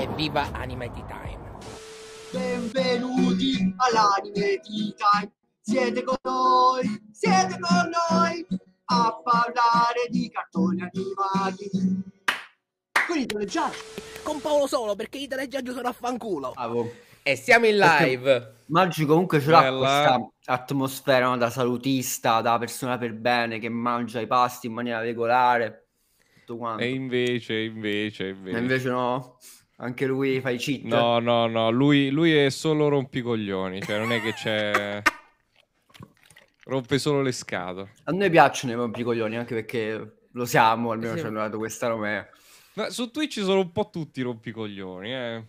e viva Anime Time! Benvenuti all'Anime di Time! Siete con noi, siete con noi a parlare di cartoni animati con i teleggiaggi con Paolo solo perché i teleggiaggi sono a fanculo Bravo. e siamo in live perché Maggi comunque ce l'ha Bella. questa atmosfera no? da salutista da persona per bene che mangia i pasti in maniera regolare quanto e invece invece invece, e invece no anche lui fa i cheat. No, no, no, lui, lui è solo rompicoglioni, cioè non è che c'è... Rompe solo le scatole. A noi piacciono i rompicoglioni, anche perché lo siamo, almeno sì. ci hanno dato questa Romeo. Ma su Twitch sono un po' tutti rompicoglioni, eh. eh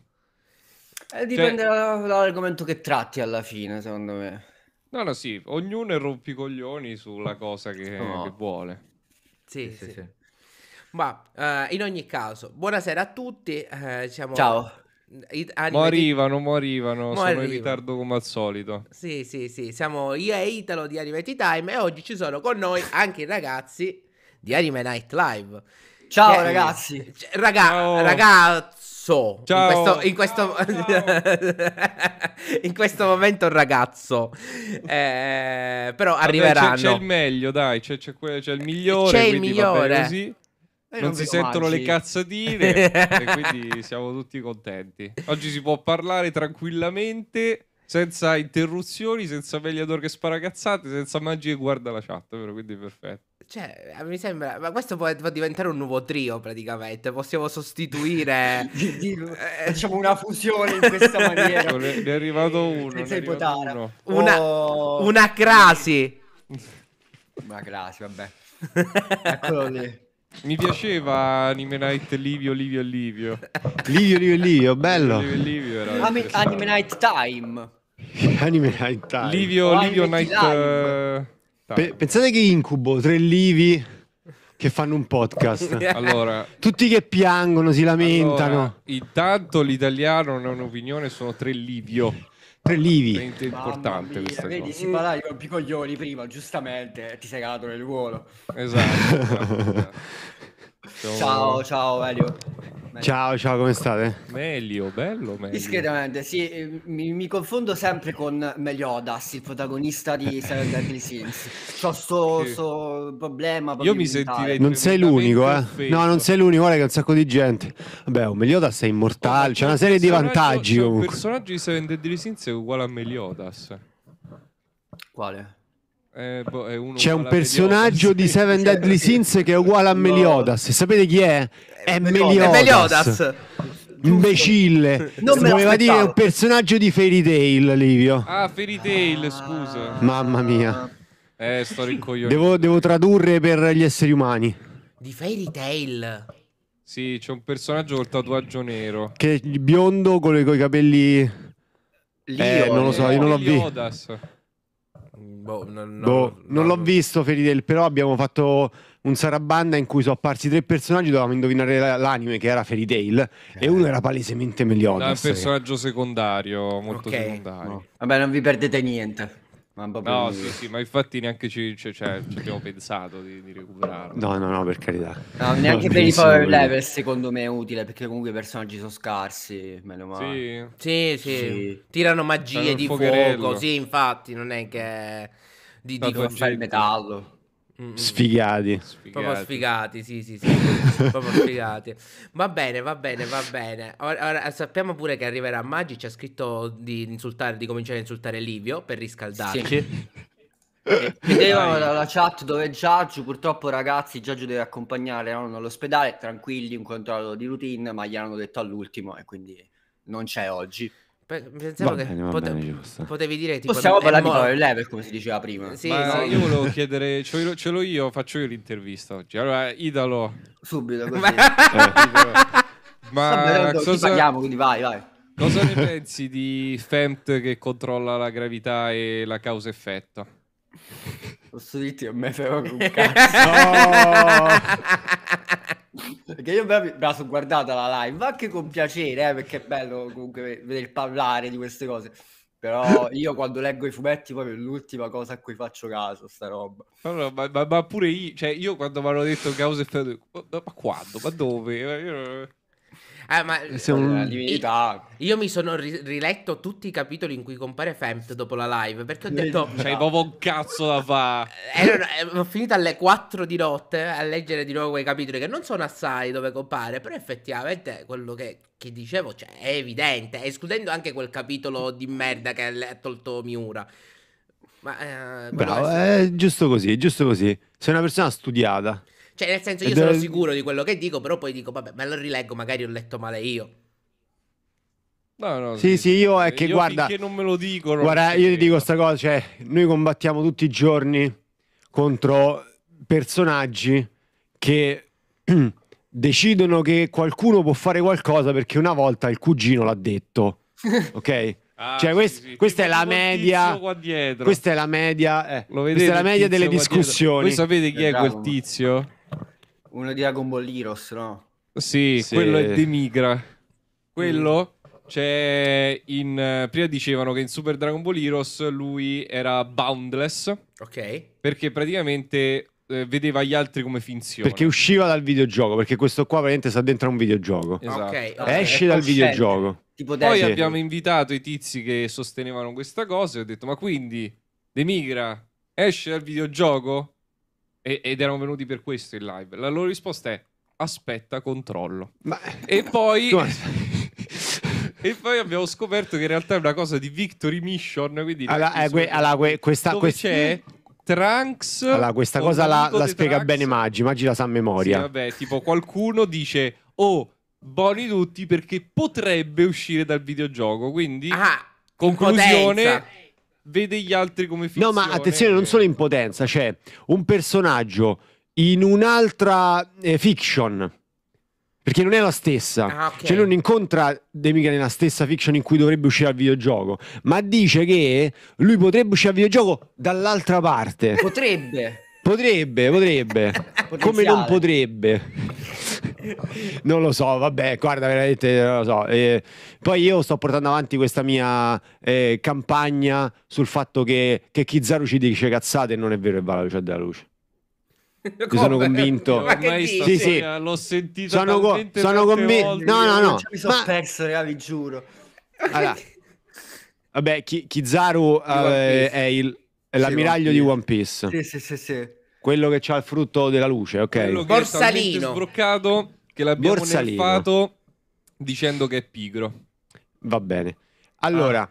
cioè dipende cioè... dall'argomento che tratti alla fine, secondo me. No, no, sì, ognuno è rompicoglioni sulla cosa che, no. che vuole. sì, sì. sì. sì. Ma eh, in ogni caso, buonasera a tutti. eh, diciamo, Ciao. i- anime Morivano, morivano, sono in ritardo come al solito. Sì, sì, sì, siamo io e Italo di Anime Time e oggi ci sono con noi anche i ragazzi di Anime Night Live. Ciao Che- ragazzi. C- raga- Ciao. Ragazzo, Ciao. in questo, in questo, in questo momento ragazzo, Eh, però Vabbè, arriveranno. C'è, il meglio, dai, c'è, c'è c'è il migliore. C'è il quindi va bene così. Eh, non, non si sentono mangi. le cazzatine e quindi siamo tutti contenti. Oggi si può parlare tranquillamente, senza interruzioni, senza Vegliador che spara cazzate, senza magie che guarda la chat, vero? Quindi perfetto. Cioè, eh, mi sembra, ma questo può, può diventare un nuovo trio praticamente. Possiamo sostituire. Eh, facciamo una fusione in questa maniera. Mi è arrivato uno. Senza ne Uno. Una, oh. una crasi. una crasi, vabbè. Eccolo lì. Mi piaceva Anime Night Livio, Livio, Livio. Livio, Livio, Livio, bello. Livio, Livio era Anime Night Time. Anime Night Time. Livio, oh, Livio Night... Uh, Pe- pensate che incubo, tre livi che fanno un podcast. allora, Tutti che piangono, si lamentano. allora, intanto l'italiano non è un'opinione, sono tre Livio prelivi. È importante questa Vedi, cosa. si parla di rompicoglioni prima, giustamente, ti sei calato nel ruolo. Esatto. ciao, ciao Elio. Ciao, ciao, come state? Meglio, bello, meglio. Discretamente, sì, eh, mi, mi confondo sempre con Meliodas, il protagonista di Silent Hill Sims. C'ho sto, sì. sto problema Io mi sentirei Non sei l'unico, eh. Offeso. No, non sei l'unico, guarda che un sacco di gente. Vabbè, un Meliodas è immortale, oh, c'è una serie di vantaggi comunque. Il personaggio di Silent Hill Sims è uguale a Meliodas. Quale? Eh, boh, C'è un personaggio di Seven Deadly Sins che è uguale a Meliodas. Sapete chi è? È Meliodas. È Meliodas. Imbecille. Non Voleva dire un personaggio di Fairy Tail, Livio. Ah, Fairy Tail, scusa. Mamma mia. Eh, sto rincoglionendo. Devo, devo tradurre per gli esseri umani. Di Fairy Tail. Sì, c'è un personaggio col tatuaggio nero. Che è biondo con i capelli. Lio, eh, non lo so, io non l'ho visto. Boh, no, no, boh, non l'ho visto Feridel, però abbiamo fatto un sarabanda in cui sono apparsi tre personaggi, dovevamo indovinare l'anime che era Fairy Tail eh. e uno era palesemente Meliodas. è un personaggio secondario, molto okay. secondario. No. Vabbè, non vi perdete niente. No, sì, sì, ma infatti neanche ci, cioè, cioè, ci abbiamo pensato di, di, recuperarlo. No, no, no, per carità. No, neanche per i power level secondo me è utile, perché comunque i personaggi sono scarsi, meno male. Sì, sì, sì. sì. tirano magie di fuoco, sì, infatti, non è che... Di, di, il metallo. Sfigati. sfigati. Proprio sfigati, sì, sì, sì. proprio sfigati. Va bene, va bene, va bene. Ora, ora sappiamo pure che arriverà Maggi, ci ha scritto di, insultare, di cominciare a insultare Livio per riscaldarci. Sì. Vedevamo eh, eh, dalla eh, chat dove è Giaggio, purtroppo ragazzi Giaggio deve accompagnare erano all'ospedale, tranquilli, un controllo di routine, ma gli hanno detto all'ultimo e quindi non c'è oggi. Pensavo va bene, va pote- bene, potevi dire tipo, Possiamo parlare di Power Level come si diceva prima. Sì, Ma sì. io volevo chiedere, ce l'ho, ce l'ho io, faccio io l'intervista oggi. Allora, Idalo. Subito così. Idalo. Ma Vabbè, tanto ci cosa, paghiamo, quindi vai, vai. cosa ne pensi di Femt che controlla la gravità e la causa-effetto? Posso dirti a me però che un cazzo. perché io me la sono guardata la live anche con piacere, eh, perché è bello comunque vedere parlare di queste cose. Però io quando leggo i fumetti poi è l'ultima cosa a cui faccio caso, sta roba. No, ma, ma, ma, pure io, cioè io quando mi hanno detto Gauss e Fedor, ma, ma quando, ma dove? Io... Eh, ma eh, un... divinità. Io, mi sono ri- riletto tutti i capitoli in cui compare Fempt dopo la live perché ho detto. C'hai proprio un cazzo da fare. Eh, eh, ho finito alle 4 di notte a leggere di nuovo quei capitoli che non sono assai dove compare, però effettivamente quello che, che dicevo cioè, è evidente, escludendo anche quel capitolo di merda che ha tolto Miura. Ma, eh, Bravo, è giusto così, è giusto così. Sei una persona studiata. Cioè, nel senso, io sono sicuro di quello che dico, però poi dico, vabbè, me lo rileggo, magari ho letto male io. No, no, sì, sì, sì, io è eh, che io guarda. Che non me lo dicono. Guarda, io ti dico questa cosa, cioè, noi combattiamo tutti i giorni contro personaggi che decidono che qualcuno può fare qualcosa perché una volta il cugino l'ha detto. Ok? Ah, cioè, sì, quest- sì. questa, è la media, questa è la media. Eh, questa è la media delle discussioni. Voi sapete chi è quel esatto. tizio? Uno di Dragon Ball Heroes, no? Sì, sì. quello è Demigra. Quello mm. c'è in... Eh, prima dicevano che in Super Dragon Ball Heroes lui era boundless. Ok. Perché praticamente eh, vedeva gli altri come finzione. Perché usciva dal videogioco, perché questo qua veramente sta dentro un videogioco. Esatto. Okay, eh, okay. Esce dal videogioco. Tipo Poi abbiamo invitato i tizi che sostenevano questa cosa e ho detto "Ma quindi Demigra esce dal videogioco?" ed erano venuti per questo in live. La loro risposta è aspetta controllo. Ma... E poi... E poi abbiamo scoperto che in realtà è una cosa di Victory Mission. Quindi alla, eh, que, alla, que, questa, questa, c'è Trunks. Allora, questa cosa la, la spiega Trunks. bene Maggi. Maggi la sa a memoria. Sì, vabbè, tipo qualcuno dice: Oh, buoni tutti perché potrebbe uscire dal videogioco. Quindi, ah, conclusione. Potenza vede gli altri come fizione. No, ma attenzione, non solo in potenza, c'è cioè un personaggio in un'altra eh, fiction. Perché non è la stessa, ah, okay. cioè non incontra De nella stessa fiction in cui dovrebbe uscire al videogioco, ma dice che lui potrebbe uscire al videogioco dall'altra parte. Potrebbe. Potrebbe, potrebbe. Come non potrebbe non lo so, vabbè, guarda, veramente non lo so. E poi io sto portando avanti questa mia eh, campagna sul fatto che, che Kizaru ci dice cazzate e non è vero e va la luce cioè, della luce. Io sono convinto. Ma che sì, sì, sì. L'ho sentito. Sono, co- sono convinto. No, no, no. Mi sono ma... perso, raga, vi giuro. Allora, vabbè, Kizaru eh, è, il, è l'ammiraglio di One Piece. Sì, sì, sì, sì. Quello che ha il frutto della luce, ok. Quello che Borsalino. è sbroccato che l'abbiamo Borsalino. nerfato dicendo che è pigro. Va bene. Allora, ah.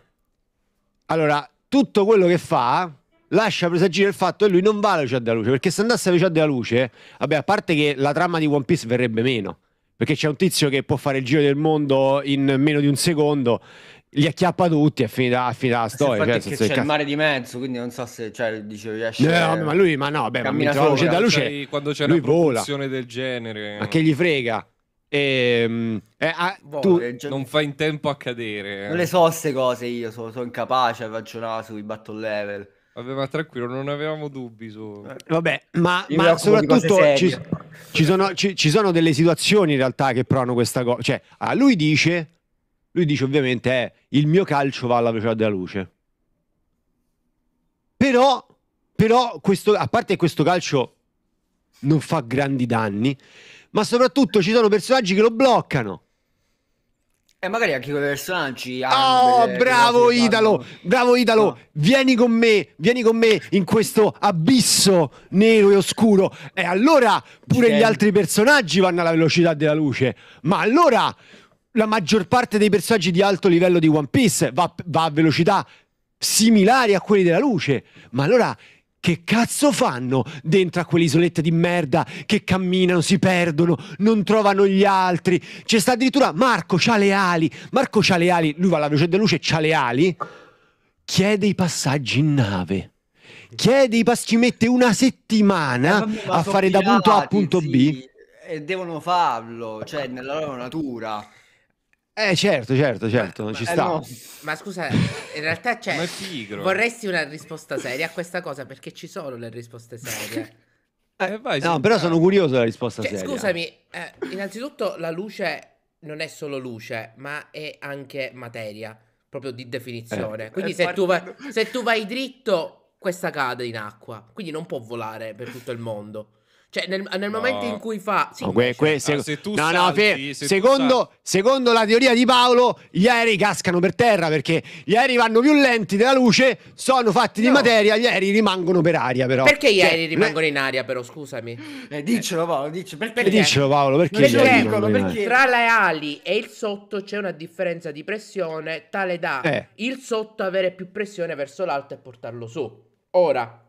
allora, tutto quello che fa lascia presagire il fatto che lui non va alla velocità della luce, perché se andasse alla velocità della luce, vabbè, a parte che la trama di One Piece verrebbe meno, perché c'è un tizio che può fare il giro del mondo in meno di un secondo li acchiappa tutti e finirà, finirà la storia. Cioè, c'è il mare di mezzo, quindi non so se cioè, dice, riesce no, eh, no, ma lui, ma no, beh, ma mi luce da luce, quando c'è lui una produzione vola. del genere. Ma che gli frega? E, ehm, eh, ah, boh, tu cioè, non fai in tempo a cadere. Eh. Non le so queste cose io, sono, sono incapace a ragionare sui battle level. Vabbè, ma tranquillo, non avevamo dubbi su... Vabbè, ma, ma soprattutto ci, ci, sono, ci, ci, sono, delle situazioni in realtà che provano questa cosa. Cioè, ah, lui dice lui dice ovviamente, è eh, il mio calcio va alla velocità della luce. Però, però questo, a parte che questo calcio non fa grandi danni, ma soprattutto ci sono personaggi che lo bloccano. E magari anche quei personaggi. Oh, bravo Italo! Bravo Italo! No. Vieni con me, vieni con me in questo abisso nero e oscuro. E allora pure C'è. gli altri personaggi vanno alla velocità della luce. Ma allora la maggior parte dei personaggi di alto livello di One Piece va, va a velocità similari a quelli della luce. Ma allora che cazzo fanno dentro a quell'isoletta di merda che camminano, si perdono, non trovano gli altri? C'è sta addirittura Marco c'ha le ali. Marco c'ha le ali, lui va alla velocità della luce, c'ha le ali. Chiede i passaggi in nave. Chiede i passaggi, ci mette una settimana eh, a fare da punto A a punto sì, B. E devono farlo, cioè nella loro natura. Eh certo, certo, certo, ma, ci ma, eh, sta. No. Ma scusa, in realtà c'è... Cioè, vorresti una risposta seria a questa cosa perché ci sono le risposte serie. eh, eh vai, no, però sono curioso della risposta cioè, seria. Scusami, eh, innanzitutto la luce non è solo luce, ma è anche materia, proprio di definizione. Eh. Quindi eh, se tu, vai, se tu vai dritto, questa cade in acqua, quindi non può volare per tutto il mondo. Cioè, nel, nel no. momento in cui fa. Sì, no, que, que, cioè, se, ah, se tu no, salti, no, se secondo, secondo, la teoria di Paolo, gli aerei cascano per terra perché gli aerei vanno più lenti della luce, sono fatti no. di materia, gli aerei rimangono per aria, però. Perché gli cioè, aerei rimangono in aria, però? Scusami. Eh, dicelo, Paolo. Dici, perché? perché? Dicelo, Paolo. Perché, perché, perché, tra le ali e il sotto c'è una differenza di pressione tale da eh. il sotto avere più pressione verso l'alto e portarlo su. Ora,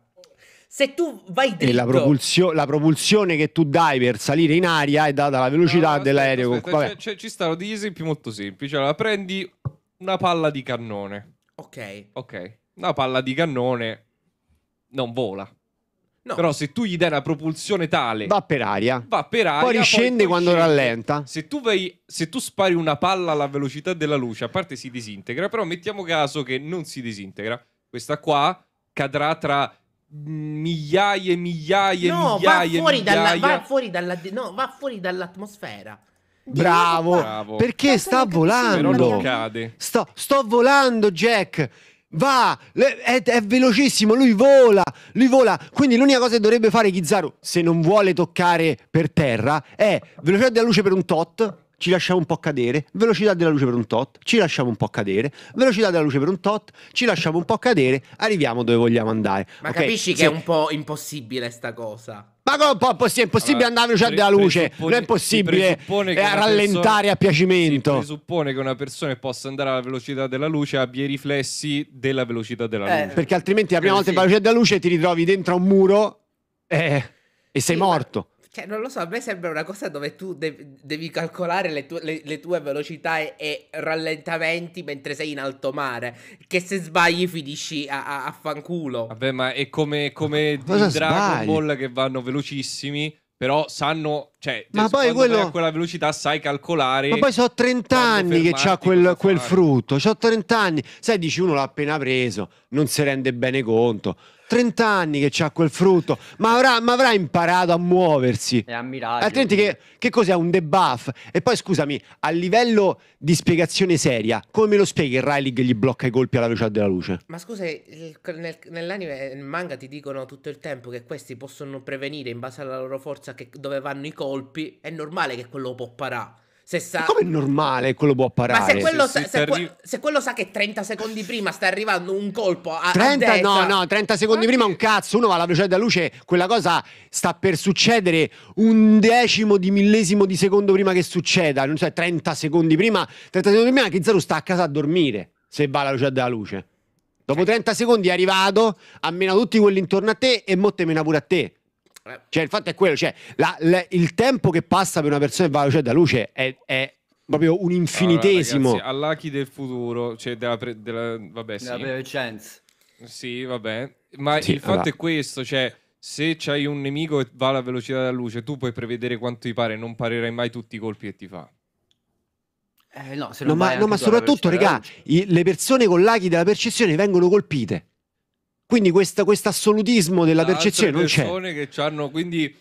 se tu vai dritto... E la, propulsio- la propulsione che tu dai per salire in aria è data alla velocità no, dell'aereo. Aspetta, aspetta, c- c- ci stanno degli esempi molto semplici. Allora, prendi una palla di cannone. Ok. Ok. Una palla di cannone non vola. No. Però se tu gli dai una propulsione tale Va per aria Va per aria Poi riscende poi quando scende. rallenta se tu, vai, se tu, spari una palla alla velocità della luce A parte si disintegra Però mettiamo caso che non si disintegra Questa qua cadrà tra migliaia e migliaia e no, migliaia. Va fuori, migliaia. Dalla, va, fuori dalla, no, va fuori dall'atmosfera. Bravo, Bravo. perché sta volando. Cade. Sto, sto volando, Jack va, è, è, velocissimo, lui vola, lui vola. Quindi l'unica cosa che dovrebbe fare Kizaru, se non vuole toccare per terra, è velocità della luce per un tot, ci lasciamo un po' cadere, velocità della luce per un tot, ci lasciamo un po' cadere, velocità della luce per un tot, ci lasciamo un po' cadere, arriviamo dove vogliamo andare. Ma okay? capisci sì. che è un po' impossibile sta cosa? Ma come un po' è impossibile allora, andare alla velocità della luce? Non è possibile eh, rallentare persona, a piacimento. Si presuppone che una persona possa andare alla velocità della luce abbia i riflessi della velocità della eh. luce. Perché altrimenti la prima eh, volta sì. vai alla velocità della luce ti ritrovi dentro a un muro eh, e sei sì, morto. Ma... Cioè, non lo so, a me sembra una cosa dove tu de- devi calcolare le, tu- le-, le tue velocità e-, e-, rallentamenti mentre sei in alto mare. Che se sbagli finisci a, a-, a fanculo. Vabbè, ma è come, come i Dragon sbagli? Ball che vanno velocissimi però sanno, cioè, ma poi quello... a quella velocità sai calcolare. Ma poi so 30 anni che c'ha quel, quel frutto, c'ho 30 anni, sai, dici uno l'ha appena preso, non si rende bene conto. 30 anni che c'ha quel frutto, ma avrà, ma avrà, imparato a muoversi. È ammirato. Altrimenti che, che cos'è un debuff? E poi scusami, a livello di spiegazione seria, come me lo spieghi il Riley che gli blocca i colpi alla velocità della luce? Ma scusa, nel, nell'anime, nel manga ti dicono tutto il tempo che questi possono prevenire in base alla loro forza che, dove vanno i colpi, è normale che quello può parare. Se sa... Come è normale quello può parare? Ma se quello, se, sa, se, arri... se quello, sa che 30 secondi prima sta arrivando un colpo a 30, a No, no, 30 secondi prima un cazzo, uno va alla velocità della luce, quella cosa sta per succedere un decimo di millesimo di secondo prima che succeda, non so, 30 secondi prima, 30 secondi prima che Zero sta a casa a dormire, se va alla velocità della luce. Dopo 30 secondi è arrivato, ammena tutti quelli intorno a te e mo mena pure a te. Eh. Cioè, il fatto è quello, cioè, la, la, il tempo che passa per una persona che va alla luce da luce è, è proprio un infinitesimo. Allora, all'Aki del futuro, cioè della, pre, della, vabbè, sì. della sì, vabbè. Ma sì, il fatto allora. è questo, cioè se c'hai un nemico e va alla velocità della luce, tu puoi prevedere quanto ti pare, non parerai mai tutti i colpi che ti fa. Eh, no, no, ma, no, ma soprattutto, regà, le persone con laghi della percezione vengono colpite. Quindi questo assolutismo della percezione non c'è. persone che hanno quindi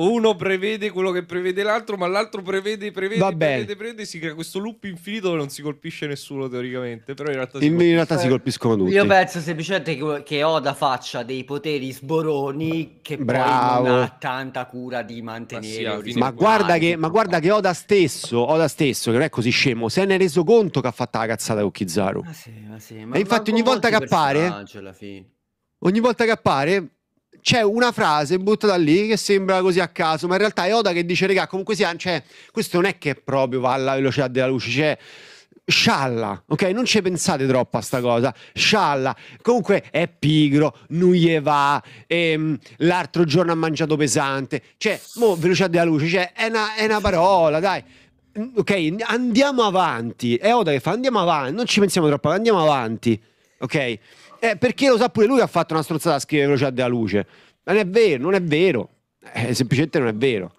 uno prevede quello che prevede l'altro, ma l'altro prevede, prevede, Va bene. prevede, prevede, si crea questo loop infinito dove non si colpisce nessuno teoricamente, però in realtà si In, in realtà si colpiscono tutti. Io penso semplicemente che, Oda faccia dei poteri sboroni che Bravo. poi non ha tanta cura di mantenere. Ma sì, Ma guarda, che, ma guarda che Oda stesso, Oda stesso, che non è così scemo, se ne è reso conto che ha fatto la cazzata con Kizaru. Ma sì, ma sì, ma- E infatti ogni volta che appare- alla fine ogni volta che appare c'è una frase buttata lì che sembra così a caso, ma in realtà è Oda che dice, regà, comunque sia, cioè, questo non è che proprio va alla velocità della luce, cioè scialla, ok? Non ci pensate troppo a sta cosa, scialla. Comunque è pigro, non va, ehm, l'altro giorno ha mangiato pesante. Cioè, mo, velocità della luce, cioè, è una, è una parola, dai. Mm, ok, andiamo avanti. È Oda che fa, andiamo avanti, non ci pensiamo troppo, andiamo avanti, ok? Eh, perché lo sa pure lui ha fatto una stronzata a scrivere Crociata della Luce. Non è vero, non è vero. Eh, semplicemente non è vero.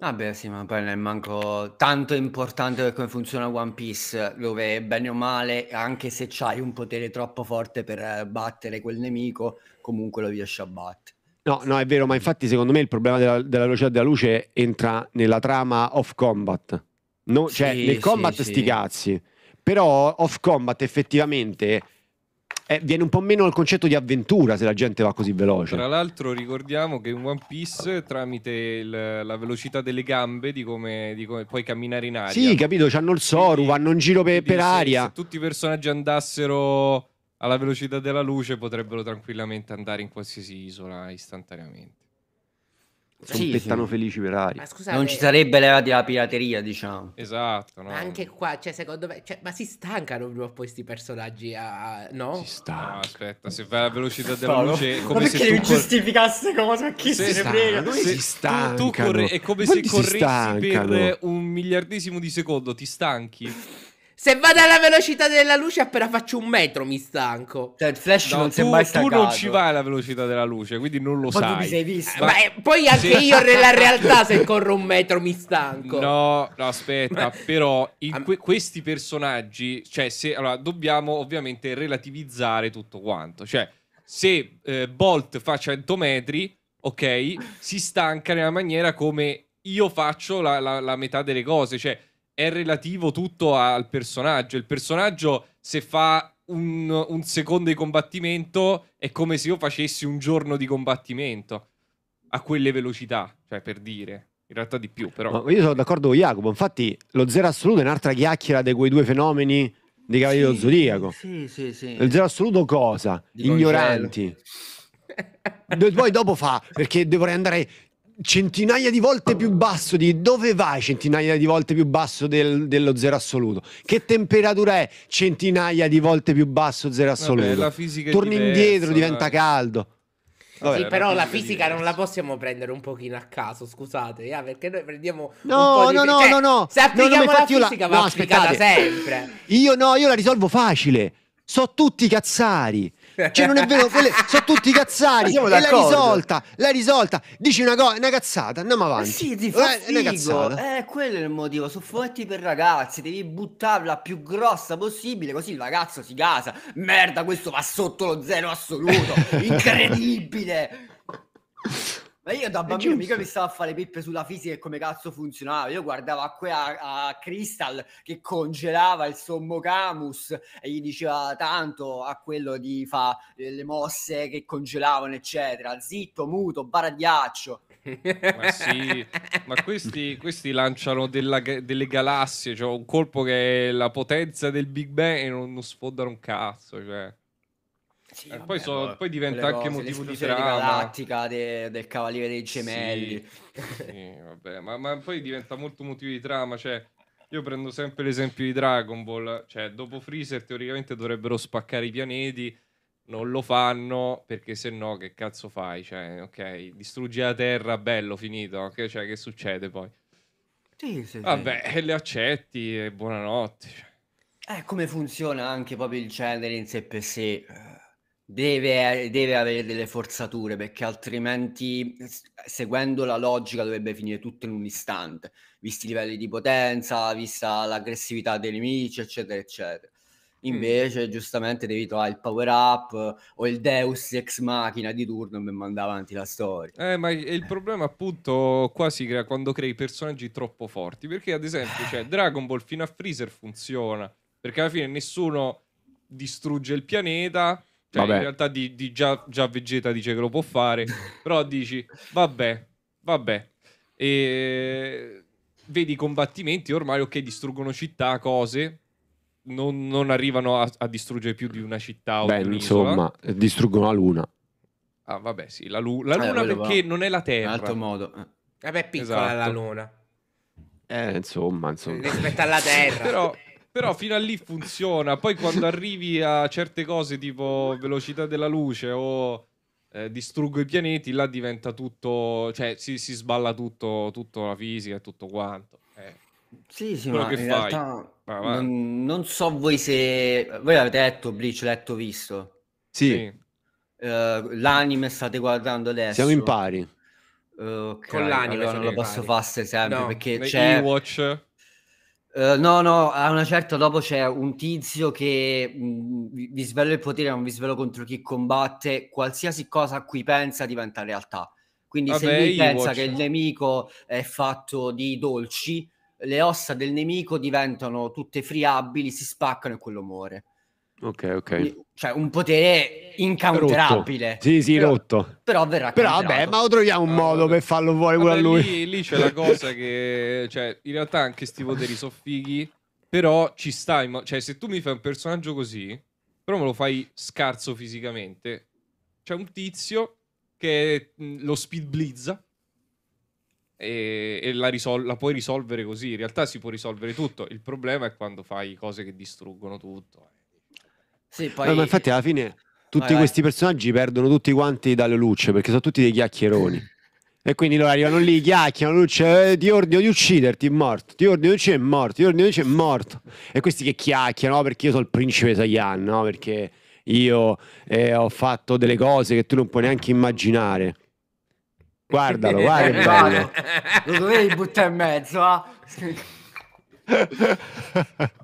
Vabbè, sì, ma poi non è manco tanto importante per come funziona One Piece, dove bene o male, anche se hai un potere troppo forte per eh, battere quel nemico, comunque lo riesci a battere. No, no, è vero, ma infatti secondo me il problema della, della velocità della luce entra nella trama off combat. No, cioè, sì, cioè, nel combat sì, sti sì. cazzi. Però off combat effettivamente eh, viene un po' meno il concetto di avventura se la gente va così veloce. Tra l'altro ricordiamo che in One Piece tramite il, la velocità delle gambe di come, di come, puoi camminare in aria. Sì, capito, hanno il Soru, vanno in giro per, per se, aria. Se tutti i personaggi andassero alla velocità della luce potrebbero tranquillamente andare in qualsiasi isola istantaneamente. Sompettano sì, sì. felici per aria. Scusate, non ci sarebbe l'era della pirateria, diciamo. Esatto. No? Anche qua, cioè, secondo me, cioè, ma si stancano prima o poi questi personaggi, a... no? Si stancano. No, aspetta, se vai alla velocità della Paolo. luce, come ma perché se devi cor... giustificare queste Chi si se ne frega? si stancano. Tu, tu corri... È come Quanti se corressi per un miliardesimo di secondo, ti stanchi. Se vado alla velocità della luce, appena faccio un metro mi stanco. Cioè, flash no, non tu, si è mai stancato. Tu non ci vai alla velocità della luce, quindi non lo poi sai. Poi sei visto. Eh, ma, eh, poi anche io nella realtà, se corro un metro, mi stanco. No, no, aspetta. Ma... Però que- questi personaggi, cioè, se, allora, dobbiamo ovviamente relativizzare tutto quanto. Cioè, se eh, Bolt fa 100 metri, ok, si stanca nella maniera come io faccio la, la, la metà delle cose. Cioè è relativo tutto al personaggio. Il personaggio, se fa un, un secondo di combattimento, è come se io facessi un giorno di combattimento a quelle velocità, cioè per dire. In realtà di più, però. Ma io sono d'accordo con Jacopo. Infatti, lo zero assoluto è un'altra chiacchiera di quei due fenomeni di Cavaliere sì, Zodiaco. Sì, sì, sì. Il zero assoluto cosa? Di Ignoranti. Poi dopo fa perché dovrei andare centinaia di volte più basso di dove vai centinaia di volte più basso del, dello zero assoluto che temperatura è centinaia di volte più basso zero assoluto Vabbè, torni diversa, indietro diventa eh. caldo Vabbè, sì, però la fisica diversa. non la possiamo prendere un pochino a caso, scusate, eh, perché noi prendiamo No, no, di... no, cioè, no, no. Se applichiamo no, no, la fisica la... va no, aspettate. sempre. Io no, io la risolvo facile. So tutti i cazzari. Cioè, non è vero, quelle sono tutti cazzari. E l'hai risolta, l'hai risolta. Dici una, cosa, una cazzata, andiamo avanti. Eh sì, ti eh, fa eh, una cazzata. Eh, quello è il motivo. Sono fumetti per ragazzi, devi buttarla più grossa possibile, così il ragazzo si casa. Merda, questo va sotto lo zero assoluto. Incredibile. Ma io da bambino mica mi stavo a fare pippe sulla fisica e come cazzo funzionava. Io guardavo a, a, a Crystal che congelava il sommo Camus e gli diceva tanto a quello di fare le mosse che congelavano, eccetera. Zitto, muto, baradiaccio. ma sì, ma questi, questi lanciano della, delle galassie, cioè un colpo che è la potenza del Big Bang e non, non sfondano un cazzo. Cioè. Sì, eh, vabbè, poi, so, poi, diventa anche cose, motivo di trama. galattica de, del Cavaliere dei Gemelli. Sì, sì, vabbè, ma, ma, poi diventa molto motivo di trama. Cioè, io prendo sempre l'esempio di Dragon Ball. Cioè, dopo Freezer teoricamente dovrebbero spaccare i pianeti. Non lo fanno perché se no che cazzo fai? Cioè, ok, distruggi la Terra, bello, finito. Okay? Cioè, che succede poi? Sì, sì, Vabbè, sì. Eh, le accetti e buonanotte. Cioè. Eh, come funziona anche proprio il genere in sé per sé. Deve, eh, deve, avere delle forzature perché altrimenti, seguendo la logica, dovrebbe finire tutto in un istante, visti i livelli di potenza, vista l'aggressività dei nemici, eccetera, eccetera. Invece, mm. giustamente, devi trovare il power up o il Deus ex machina di turno per mandare avanti la storia. Eh, ma il problema, appunto, qua si crea quando crei personaggi troppo forti. Perché, ad esempio, cioè, Dragon Ball fino a Freezer funziona perché alla fine nessuno distrugge il pianeta cioè, vabbè. in realtà di, di già, già Vegeta dice che lo può fare, però dici, vabbè, vabbè. E vedi i combattimenti ormai, ok, distruggono città, cose, non, non arrivano a, a, distruggere più di una città o Beh, insomma, distruggono la luna. Ah, vabbè, sì, la, lu- la eh, luna eh, perché va. non è la Terra. In altro modo. Vabbè, eh, è piccola esatto. la luna. Eh, insomma, insomma. Rispetto alla Terra. però... Però fino a lì funziona. Poi quando arrivi a certe cose tipo velocità della luce o eh, distruggo i pianeti, là diventa tutto. cioè si, si sballa tutto, tutta la fisica e tutto quanto. Eh. Sì, sì, Quello ma che in fai. realtà non, non, so voi se. Voi avete letto Bleach, letto, visto? Sì. sì. Uh, l'anime state guardando adesso. Siamo in pari. Uh, okay, con l'anime allora non lo posso fare sempre no, perché c'è Watch Uh, no, no, a una certa dopo c'è un tizio che mh, mm, vi svelo il potere, non vi svelo contro chi combatte, qualsiasi cosa a cui pensa diventa realtà. Quindi Vabbè, se lui pensa watch. che il nemico è fatto di dolci, le ossa del nemico diventano tutte friabili, si spaccano e quello muore. Ok, ok. Cioè, un potere incounterabile. Rotto. Sì, sì, rotto. Però verrà Però vabbè, ma lo troviamo un modo uh, per farlo fuori pure a lui. Lì, lì c'è la cosa che... Cioè, in realtà anche sti poteri sono fighi, però ci stai... Mo- cioè, se tu mi fai un personaggio così, però me lo fai scarso fisicamente, c'è un tizio che lo speed blizza e, e la, risol- la, puoi risolvere così. In realtà si può risolvere tutto. Il problema è quando fai cose che distruggono tutto. Eh sì, poi... No, ma infatti alla fine tutti vai, questi personaggi perdono tutti quanti dalle luce perché sono tutti dei chiacchieroni. e quindi loro arrivano lì, chiacchierano, luce, ti eh, ordino di ucciderti, è morto, ti ordino di ucciderti, è morto, ti ordino di ucciderti, è morto. E questi che chiacchierano, perché io sono il principe Saiyan, no, perché io eh, ho fatto delle cose che tu non puoi neanche immaginare. Guardalo, guarda che bello. Lo dovevi buttare in mezzo, ah?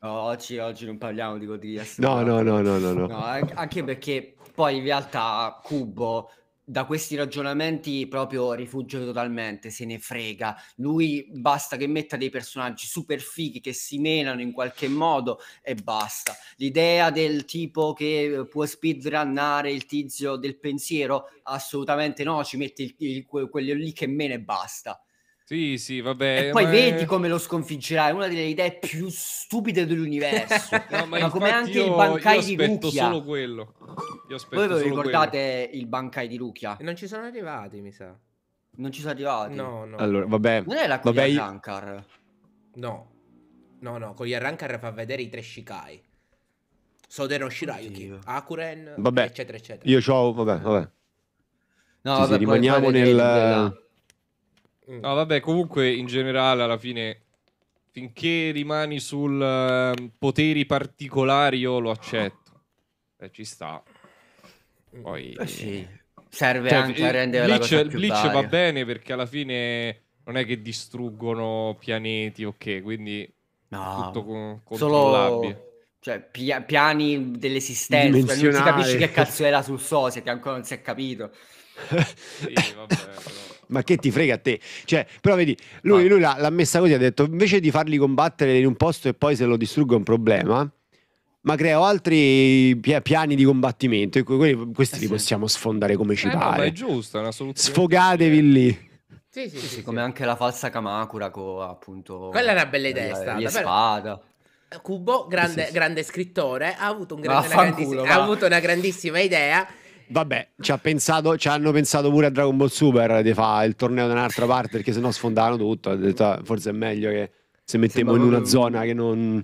No, oggi, oggi, non parliamo di Rodriguez. No, no, no, no, no, no. no anche perché poi in realtà Cubo da questi ragionamenti proprio rifugge totalmente, se ne frega. Lui basta che metta dei personaggi super fighi che si menano in qualche modo e basta. L'idea del tipo che può speedrunnare il tizio del pensiero, assolutamente no, ci mette il, il, quello lì che mena e basta. Sì, sì, vabbè. E poi vedi come lo sconfiggerà, è una delle idee più stupide dell'universo. Eh, no, ma, ma come anche io, il Bankai di Rukia. solo quello. Io aspetto Voi vi ricordate quello. il bancai di Rukia? E non ci sono arrivati, mi sa. Non ci sono arrivati? No, no. Allora, vabbè. Non è la con vabbè, gli Arrancar? No. No, no, con gli Arrancar fa vedere i tre Shikai. Sodeno Shirayuki, Akuren, vabbè. eccetera, eccetera. Io ho, vabbè, vabbè. No, sì, vabbè, sì, rimaniamo nel... Della... Mm. No, vabbè, comunque in generale alla fine finché rimani sul uh, poteri particolari io lo accetto. E ci sta. Mm. Poi eh sì. Eh, serve cioè, anche a rendere Bleach, la cosa più Bleach varia. va bene perché alla fine non è che distruggono pianeti, ok, quindi no. tutto con- controllabile. Solo... Cioè, pi- piani dell'esistenza, non si capisce che cazzo era sul so, se ancora non si è capito. sì, vabbè, però ma che ti frega a te? Cioè, però vedi, lui, lui l'ha, l'ha, messa così, ha detto, invece di farli combattere in un posto e poi se lo distruggo è un problema, ma creo altri pi- piani di combattimento e que- questi eh li sì. possiamo sfondare come eh, ci eh pare. ma è giusto, è una soluzione. Sfogatevi lì. Sì, sì, sì, sì come anche la falsa Kamakura con appunto... Quella è una bella idea, la, è spada. Però... Cubo, grande, grande, scrittore, ha avuto, un grande, ha avuto una grandissima idea vabbè, ci, ha pensato, ci, hanno pensato pure a Dragon Ball Super di fare il torneo da un'altra parte perché sennò sfondavano tutto. Detto, ah, forse è meglio che se mettiamo in una zona che non.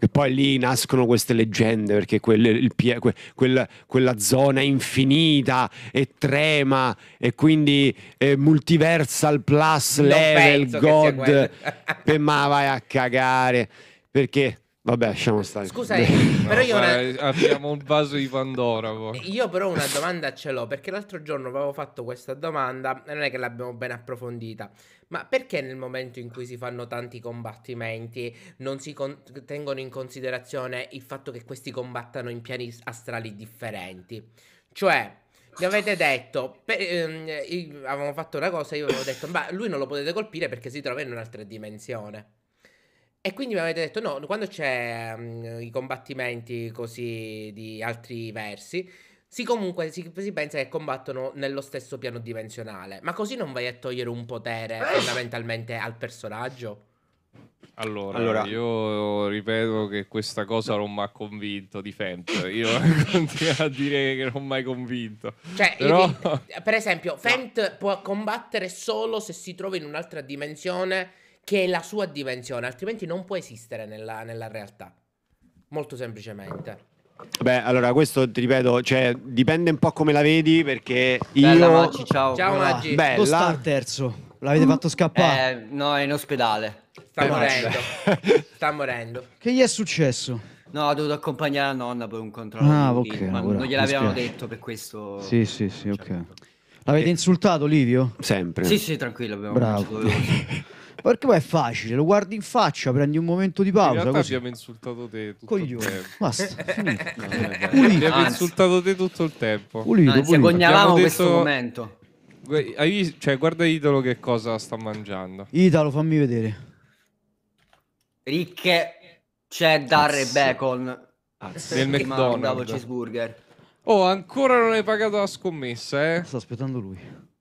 Che poi lì nascono queste leggende perché quel, pie, que, quella, quella zona è infinita e trema e quindi eh, multiversal plus non level god. ma vai a cagare perché Vabbè, lasciamo stare. Scusa, eh, però io una... abbiamo un vaso di Pandora. Poi. Io però una domanda ce l'ho, perché l'altro giorno avevo fatto questa domanda e non è che l'abbiamo ben approfondita. Ma perché nel momento in cui si fanno tanti combattimenti non si con- tengono in considerazione il fatto che questi combattano in piani astrali differenti? Cioè, mi avete detto, per, ehm, avevamo fatto una cosa, io avevo detto, ma lui non lo potete colpire perché si trova in un'altra dimensione. E quindi mi avete detto no, quando c'è um, i combattimenti così di altri versi, si comunque si, si, pensa che combattono nello stesso piano dimensionale, ma così non vai a togliere un potere eh. fondamentalmente al personaggio. Allora, allora, io ripeto che questa cosa non mi ha convinto di Fent. Cioè io continuo a dire che non ho mai convinto. Cioè, Però... vi, per esempio, Fent no. può combattere solo se si trova in un'altra dimensione che è la sua dimensione, altrimenti non può esistere nella, nella realtà, molto semplicemente. Beh, allora questo ti ripeto, cioè, dipende un po' come la vedi perché io... Bella Maggi, ciao. Ciao Maggi. Bella. Lo sta al terzo. L'avete mm. fatto scappare? Eh, no, è in ospedale. Sta eh, morendo. sta morendo. Che gli è successo? No, ho dovuto accompagnare la nonna per un controllo. Ah, ok. Film, ma non gliel'avevano detto per questo. Sì, sì, sì, ok. Certo. L'avete insultato, Livio? Sempre. Sì, sì, tranquillo. Bravo. Perché poi è facile, lo guardi in faccia, prendi un momento di pausa. In realtà così. abbiamo insultato te tutto Coglione. il tempo. Basta, finito. Abbiamo insultato te tutto il tempo. Pulito, Anzi, pulito. agognavamo detto... questo momento. Hai, cioè, guarda Italo che cosa sta mangiando. Italo, fammi vedere. Ricche, cheddar e bacon. Azz. Del McDonald's. cheeseburger. Oh, ancora non hai pagato la scommessa, eh? Sto aspettando lui.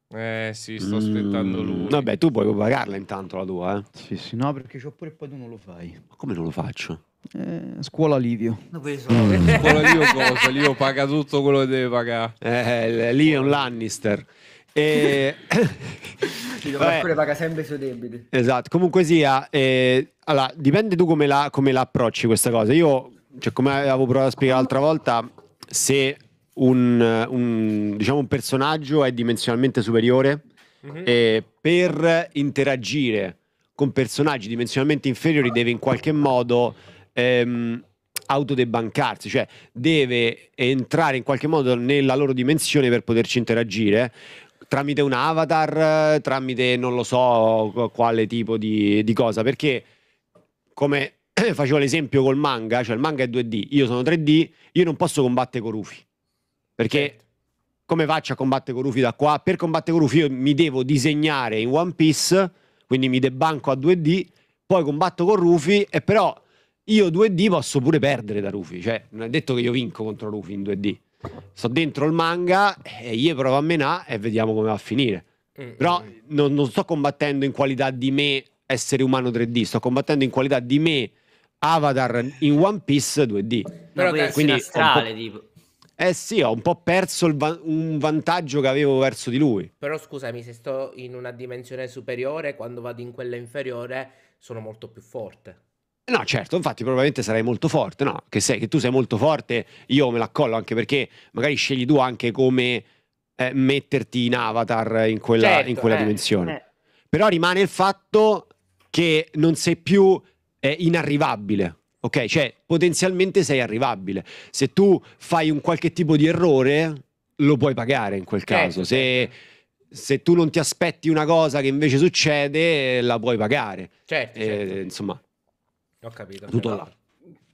Eh sì, sto mm, aspettando lui. vabbè, tu puoi pagarla intanto la tua, eh. Sì, sì, no, perché c'ho pure poi tu non lo fai. Ma come non lo faccio? Eh, scuola Livio. mm. scuola Livio cosa? Livio paga tutto quello che deve pagare. Eh, lì è un Lannister. E... Vabbè. Eh. paga sempre i suoi debiti. Esatto, comunque sia, eh, allora, dipende tu come la, come la approcci questa cosa. Io, cioè, come avevo provato a spiegare l'altra volta, se un, un, diciamo, un personaggio è dimensionalmente superiore mm-hmm. e per interagire con personaggi dimensionalmente inferiori deve in qualche modo ehm, autodebancarsi, cioè deve entrare in qualche modo nella loro dimensione per poterci interagire tramite un avatar, tramite non lo so quale tipo di, di cosa, perché come facevo l'esempio col manga, cioè il manga è 2D, io sono 3D, io non posso combattere con Rufi. Perché certo. come faccio a combattere con Rufy da qua? Per combattere con Rufy io mi devo disegnare in One Piece, quindi mi debanco a 2D, poi combatto con Rufy e però io 2D posso pure perdere da Rufy, cioè non è detto che io vinco contro Rufy in 2D. Sto dentro il manga e io provo a menà e vediamo come va a finire. Mm. Però non, non sto combattendo in qualità di me essere umano 3D, sto combattendo in qualità di me Avatar in One Piece 2D. Però quindi è un po'... tipo eh sì, ho un po' perso va- un vantaggio che avevo verso di lui. Però scusami, se sto in una dimensione superiore, quando vado in quella inferiore sono molto più forte. No, certo, infatti probabilmente sarai molto forte, no? Che, sei, che tu sei molto forte, io me l'accollo anche perché magari scegli tu anche come eh, metterti in avatar in quella, certo, in quella eh, dimensione. Eh. Però rimane il fatto che non sei più eh, inarrivabile ok? Cioè potenzialmente sei arrivabile. Se tu fai un qualche tipo di errore, lo puoi pagare in quel certo, caso. Se, certo. se tu non ti aspetti una cosa che invece succede, la puoi pagare. Certo, eh, certo. Insomma, ho capito. Tutto però. là.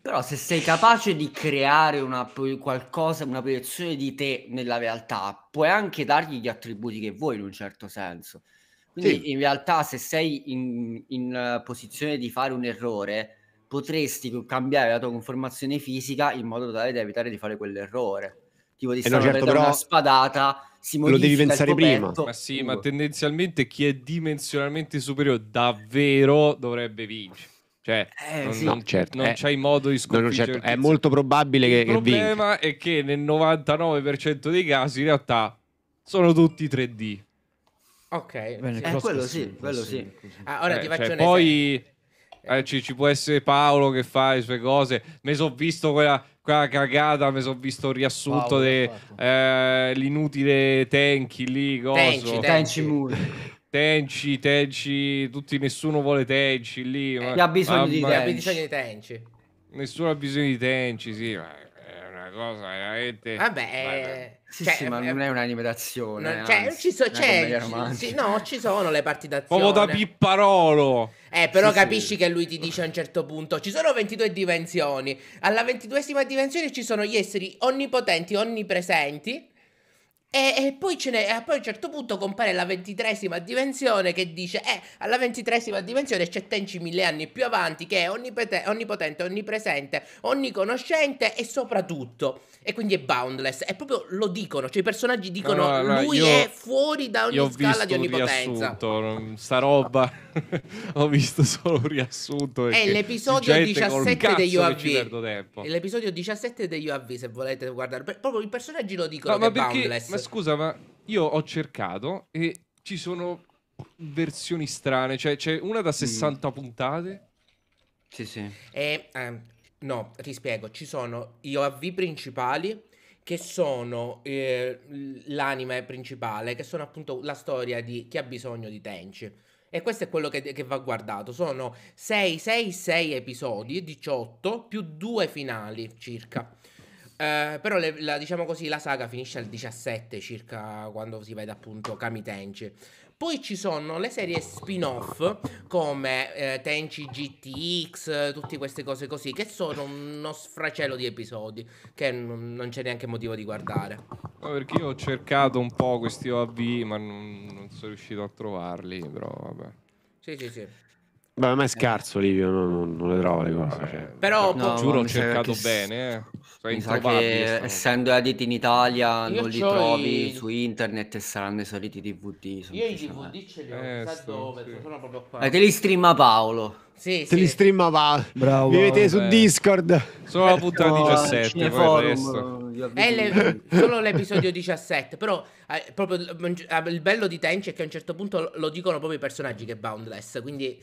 Però se sei capace di creare una, qualcosa, una proiezione di te nella realtà, puoi anche dargli gli attributi che vuoi in un certo senso. Quindi sì. in realtà se sei in, in eh, posizione di fare un errore, potresti cambiare la tua conformazione fisica in modo tale da evitare di fare quell'errore. Tipo di eh stare no, certo, una spadata, si lo devi pensare prima. Ma sì, ma tendenzialmente chi è dimensionalmente superiore davvero dovrebbe vincere. Cioè, eh, non, sì. non, certo. non eh, c'hai modo di scoprire. Certo. È molto probabile che, vinca. Il problema è che nel 99% dei casi in realtà sono tutti 3D. Ok, eh, Bene, sì, quello, sì, quello sì, sì. Ah, ora eh, ti faccio cioè, un esempio. Poi eh, ci, ci, può essere Paolo che fa le sue cose. Me sono visto quella, quella, cagata, me sono visto il riassunto dell'inutile eh, Tenchi lì. Coso. Tenchi, Tenchi Moore. Tenchi, tutti, nessuno vuole Tenci lì. chi eh, ha bisogno, ma, di, Tenci? Nessuno ha bisogno di Tenci, sì. Ma cosa veramente... Vabbè, sì, cioè, sì, ma ehm, non è un'alimentazione. Non, cioè, cioè, ci so, c'è, ci, no, ci sono le parti d'azione. Come da Pipparolo. Eh, però sì, capisci sì. che lui ti dice a un certo punto: ci sono 22 dimensioni. Alla 22esima dimensione ci sono gli esseri onnipotenti, onnipresenti e, e, poi, ce n'è, e poi a un certo punto compare la ventitresima dimensione che dice, eh, alla ventitresima dimensione c'è Tenchi mille anni più avanti che è onnipotente, onnipotente, onnipresente, onniconoscente e soprattutto, e quindi è boundless, è proprio lo dicono, cioè i personaggi dicono allora, lui io, è fuori da ogni scala di onnipotenza. Riassunto, sta roba ho visto solo un riassunto. È l'episodio 17 degli UAV. L'episodio 17 degli UAV se volete guardare, proprio i personaggi lo dicono no, ma perché, boundless. Ma scusa, ma io ho cercato e ci sono versioni strane. Cioè, c'è una da 60 mm. puntate. Sì, sì. E, ehm, no, ti spiego. Ci sono gli OAV principali che sono eh, l'anime principale, che sono appunto la storia di chi ha bisogno di Tenchi. E questo è quello che, che va guardato. Sono 6, 6, 6 episodi, 18, più due finali circa. Eh, però le, la, diciamo così, la saga finisce al 17 circa quando si vede appunto Kami Tenchi. Poi ci sono le serie spin-off come eh, Tenchi GTX, tutte queste cose così, che sono uno sfracello di episodi che non, non c'è neanche motivo di guardare. No, perché io ho cercato un po' questi OAV, ma non, non sono riuscito a trovarli, però vabbè. Sì, sì, sì. Beh, ma è scarso Livio, non, non, le trovo le cose. Cioè. Però no, giuro, ho cercato bene. Eh. Mi sa che essendo editi in Italia Io non li trovi i- su internet e saranno esauriti i DVD. Io i DVD ce li ho, Eh, sa sì, dove, sì. sono proprio qua. Eh, te li streama Paolo. Sì, Te sì. li streama Paolo. Bravo. Vivete su Discord. Sono la puntata No, 17, È le- solo l'episodio 17, però eh, proprio il bello di Tenchi è che a un certo punto lo dicono proprio i personaggi che è boundless, quindi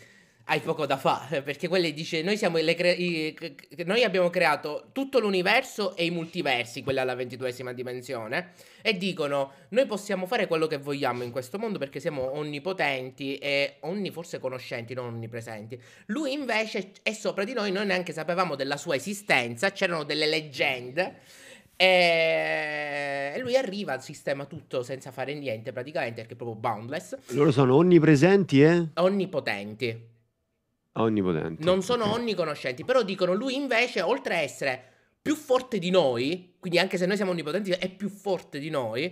hai poco da fare perché quelle dice noi siamo le cre- i- noi abbiamo creato tutto l'universo e i multiversi quella alla ventiduesima dimensione e dicono noi possiamo fare quello che vogliamo in questo mondo perché siamo onnipotenti e onni forse conoscenti non onnipresenti lui invece è sopra di noi noi neanche sapevamo della sua esistenza c'erano delle leggende e lui arriva, sistema tutto senza fare niente praticamente perché è proprio boundless. Loro sono onnipresenti e? Eh? Onnipotenti. Onnipotenti. Non sono onniconoscenti, però dicono lui invece, oltre a essere più forte di noi, quindi anche se noi siamo onnipotenti, è più forte di noi.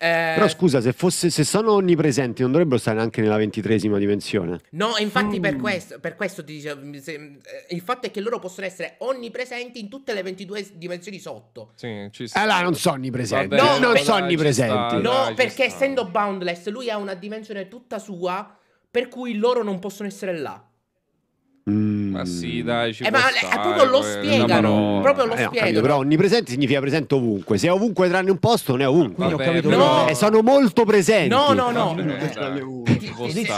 Eh... Però scusa, se, fosse, se, sono onnipresenti non dovrebbero stare anche nella ventitresima dimensione. No, infatti mm. per, questo, per questo ti dicevo, se, eh, il fatto è che loro possono essere onnipresenti in tutte le 22 dimensioni sotto. Sì, ci sta. Allora eh non sono onnipresenti. no, non sono onnipresenti. no, dai, perché essendo boundless lui ha una dimensione tutta sua per cui loro non possono essere là. Mm. Ma sì, dai, ci eh, ma stare, appunto lo spiegano, proprio lo eh, no, spiegano. però onnipresente significa presente ovunque. Se è ovunque tranne un posto, non è ovunque. Vabbè, ho capito. No. Eh, sono molto presenti. No, no, no. no. L'esercizio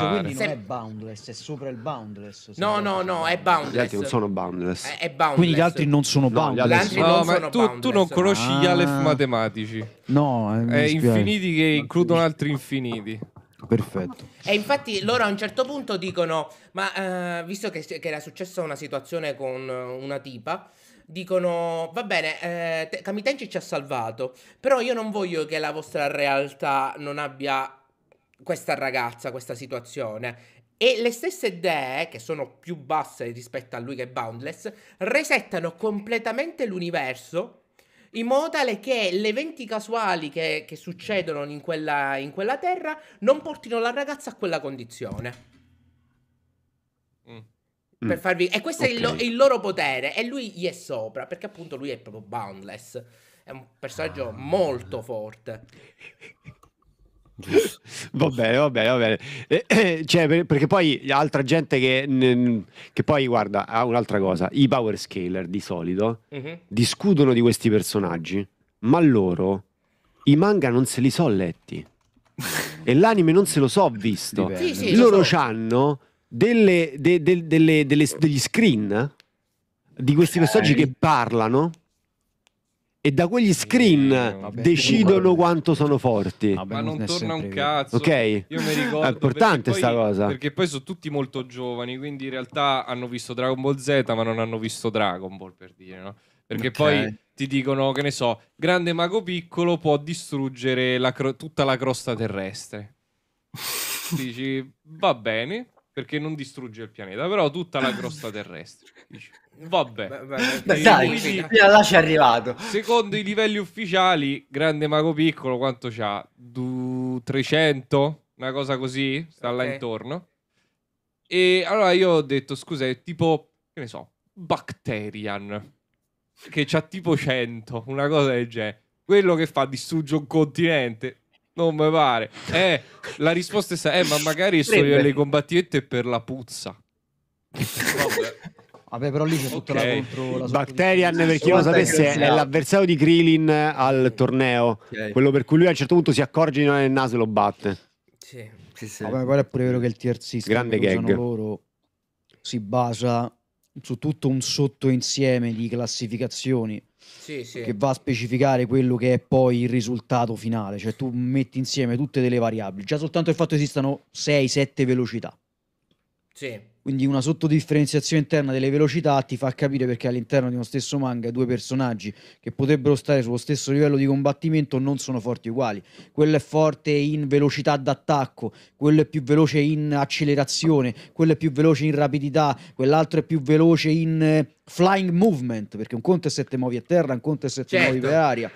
quindi non è boundless, è sopra il boundless. No, no, no, è boundless. Gli altri non sono boundless. È, eh, è boundless. Quindi gli altri non sono boundless. No, no ma tu, boundless. tu, non conosci ah. gli Aleph matematici. No, eh, eh infiniti che includono altri infiniti. Perfetto. E infatti loro a un certo punto dicono, ma eh, visto che, che, era successa una situazione con eh, una tipa, dicono, va bene, eh, Kamitenchi ci ha salvato, però io non voglio che la vostra realtà non abbia questa ragazza, questa situazione. E le stesse idee, che sono più basse rispetto a lui che Boundless, resettano completamente l'universo in modo tale che le eventi casuali che, che succedono in quella, in quella, terra non portino la ragazza a quella condizione. Mm. Per mm. farvi... E questo okay. è, il lo, il loro potere e lui gli è sopra, perché appunto lui è proprio boundless, è un personaggio ah. molto forte. va bene, va bene, va bene. Eh, eh, cioè, perché poi altra gente che, n- che poi guarda, ha un'altra cosa, i power scaler di solito mm-hmm. discutono di questi personaggi, ma loro i manga non se li so letti e l'anime non se lo so visto. Sì, sì, loro so. hanno delle, de, de, delle, delle, degli screen di questi personaggi eh. che parlano e da quegli screen eh, vabbè, decidono quanto sono forti. Vabbè, ma non, torna un cazzo. Ok, Io mi ricordo, È importante sta poi, cosa. Perché poi sono tutti molto giovani, quindi in realtà hanno visto Dragon Ball Z, ma non hanno visto Dragon Ball per dire, no? Perché okay. poi ti dicono, che ne so, grande mago piccolo può distruggere la tutta la crosta terrestre. Dici, va bene, perché non distrugge il pianeta, però tutta la crosta terrestre. Dici, Vabbè. Vabbè dai, dai sì, là ci è arrivato. Secondo i livelli ufficiali, grande mago piccolo, quanto c'ha? Du 300? Una cosa così? Sta okay. là intorno. E allora io ho detto, scusa, è tipo, che ne so, Bacterian. Che c'ha tipo 100, una cosa del genere. Quello che fa distrugge un continente. Non mi pare. Eh, la risposta è, eh, ma magari il suo livello di combattimento è per la puzza. Vabbè, però lì c'è tutta okay. la contro la Bacterian, per chi non lo sapesse, è l'avversario di Krillin al torneo. Okay. Quello per cui lui a un certo punto si accorge di non il naso e lo batte. Sì, sì, sì. Vabbè, poi è pure vero che il tier system Grande che gag. loro si basa su tutto un sottoinsieme di classificazioni sì, sì. che va a specificare quello che è poi il risultato finale. Cioè tu metti insieme tutte delle variabili. Già soltanto il fatto che esistano 6-7 velocità. Sì quindi una sottodifferenziazione interna delle velocità ti fa capire perché all'interno di uno stesso manga due personaggi che potrebbero stare sullo stesso livello di combattimento non sono forti uguali. Quello è forte in velocità d'attacco, quello è più veloce in accelerazione, quello è più veloce in rapidità, quell'altro è più veloce in eh, flying movement, perché un conto è se ti muovi a terra, un conto è se ti certo. muovi per aria.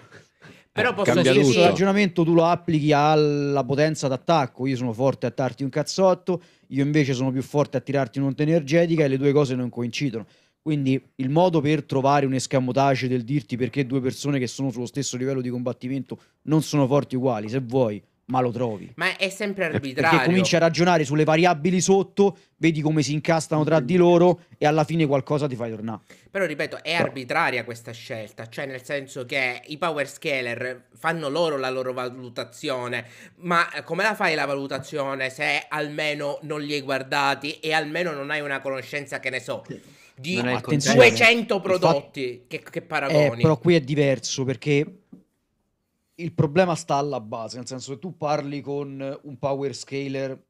Però posso dire questo ragionamento tu lo applichi alla potenza d'attacco. Io sono forte a tarti un cazzotto, io invece sono più forte a tirarti un'onta energetica e le due cose non coincidono. Quindi il modo per trovare un escamotage del dirti perché due persone che sono sullo stesso livello di combattimento non sono forti uguali, se vuoi, ma lo trovi. Ma è sempre arbitrario. Perché cominci a ragionare sulle variabili sotto, vedi come si incastrano tra di loro e alla fine qualcosa ti fai tornare. Però ripeto, è Però. arbitraria questa scelta, cioè nel senso che i power scaler fanno loro la loro valutazione, ma come la fai la valutazione se almeno non li hai guardati e almeno non hai una conoscenza che ne so? Di 200 prodotti, Infatti, che, che eh, paragoni. Eh, però qui è diverso perché il problema sta alla base, nel senso che tu parli con un power scaler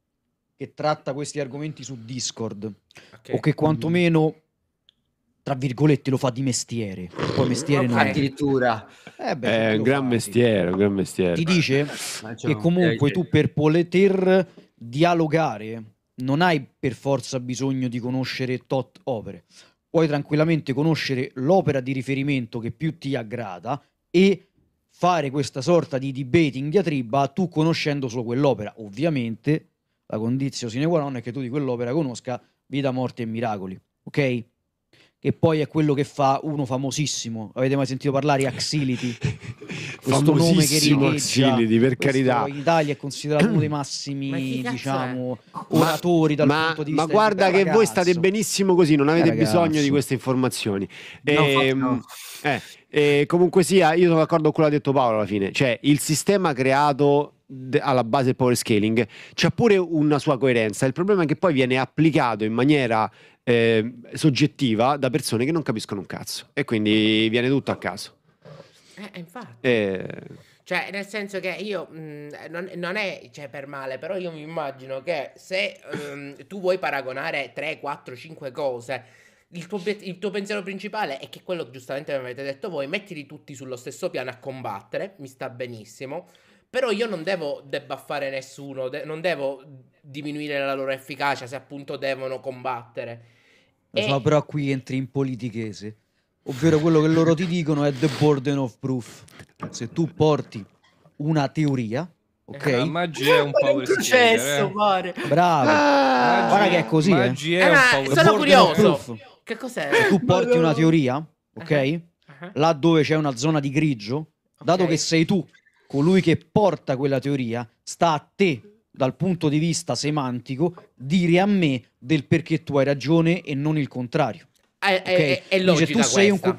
che tratta questi argomenti su Discord okay. o che quantomeno tra virgolette lo fa di mestiere, poi mestiere non addirittura eh beh, è eh, un gran, mestiere, un gran mestiere, Ti dice che comunque tu per poter dialogare non hai per forza bisogno di conoscere tot opere. Puoi tranquillamente conoscere l'opera di riferimento che più ti aggrada e fare questa sorta di debate in diatriba, tu conoscendo solo quell'opera. Ovviamente la condizione sine qua non è che tu di quell'opera conosca vita, morte e miracoli, ok? che poi è quello che fa uno famosissimo. Avete mai sentito parlare Axility? questo nome che riecheggia Axility, per carità. In Italia è considerato uno dei massimi, ma diciamo, oratori dal ma, punto di vista Ma guarda che ragazzo. voi state benissimo così, non avete eh, bisogno di queste informazioni. No, e, ehm, no. Eh, eh, comunque sia, io sono d'accordo con quello che ha detto Paolo alla fine, cioè il sistema creato alla base del power scaling c'è pure una sua coerenza. Il problema è che poi viene applicato in maniera eh, soggettiva da persone che non capiscono un cazzo e quindi viene tutto a caso. Eh, infatti. Eh. Cioè, nel senso che io mh, mm, non, non, è cioè, per male, però io mi immagino che se um, tu vuoi paragonare 3, 4, 5 cose, il tuo, il tuo, pensiero principale è che quello che giustamente mi avete detto voi, mettili tutti sullo stesso piano a combattere, mi sta benissimo. Però io non devo debuffare nessuno, de- non devo diminuire la loro efficacia se appunto devono combattere. Lo so, però qui entri in politichese. Ovvero quello che loro ti dicono è the burden of proof. Se tu porti una teoria, ok? La eh, magia è un power successo, pare. Eh. Bravo. Ah, Guarda che è così, magia eh. È ah, un eh, sono curioso. Che cos'è? Se tu porti una teoria, ok? Uh-huh. Uh-huh. Là dove c'è una zona di grigio, okay. dato che sei tu colui che porta quella teoria, sta a te, dal punto di vista semantico, dire a me del perché tu hai ragione e non il contrario. È, okay? è, è logica Dice, tu sei un,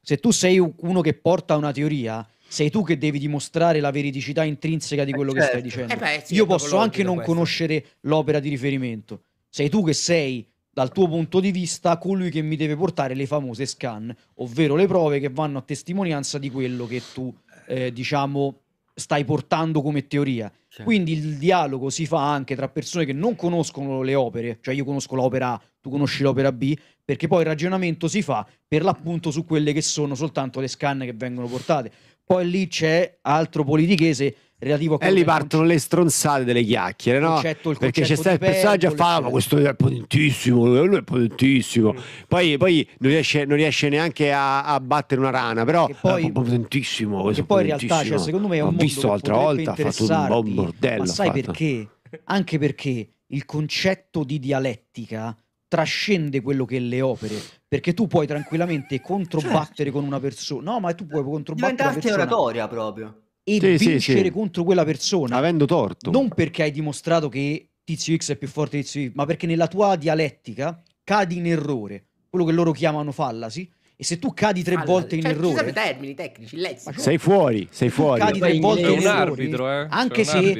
se tu sei uno che porta una teoria, sei tu che devi dimostrare la veridicità intrinseca di eh, quello eh, che stai certo. dicendo. Eh beh, sì, Io posso anche non questo. conoscere l'opera di riferimento. Sei tu che sei, dal tuo punto di vista, colui che mi deve portare le famose scan, ovvero le prove che vanno a testimonianza di quello che tu eh, diciamo, stai portando come teoria. Certo. Quindi il dialogo si fa anche tra persone che non conoscono le opere, cioè io conosco l'opera A, tu conosci l'opera B, perché poi il ragionamento si fa per l'appunto su quelle che sono soltanto le scanne che vengono portate. Poi lì c'è altro politichese relativo a... quello. E lì partono le stronzate delle chiacchiere, no? Concetto, Perché c'è stato il personaggio a fare, ma questo è potentissimo, eh, lui è potentissimo. Mm. Poi, poi non, riesce, non, riesce, neanche a, a, battere una rana, però poi, è eh, potentissimo. E poi in realtà, cioè, secondo me è un mondo visto l'altra volta, ha fatto un buon bordello. Ma sai perché? Anche perché il concetto di dialettica trascende quello che le opere perché tu puoi tranquillamente controbattere cioè, con una persona no ma tu puoi controbattere una persona oratoria proprio e sì, vincere sì, sì. contro quella persona. Avendo torto. Non perché hai dimostrato che tizio X è più forte di tizio Y, ma perché nella tua dialettica cadi in errore, quello che loro chiamano fallasi. E se tu cadi tre allora, volte in cioè, errore, termini tecnici, sei fuori, sei fuori. Cadi tre volte in errore, arbitro, eh? anche se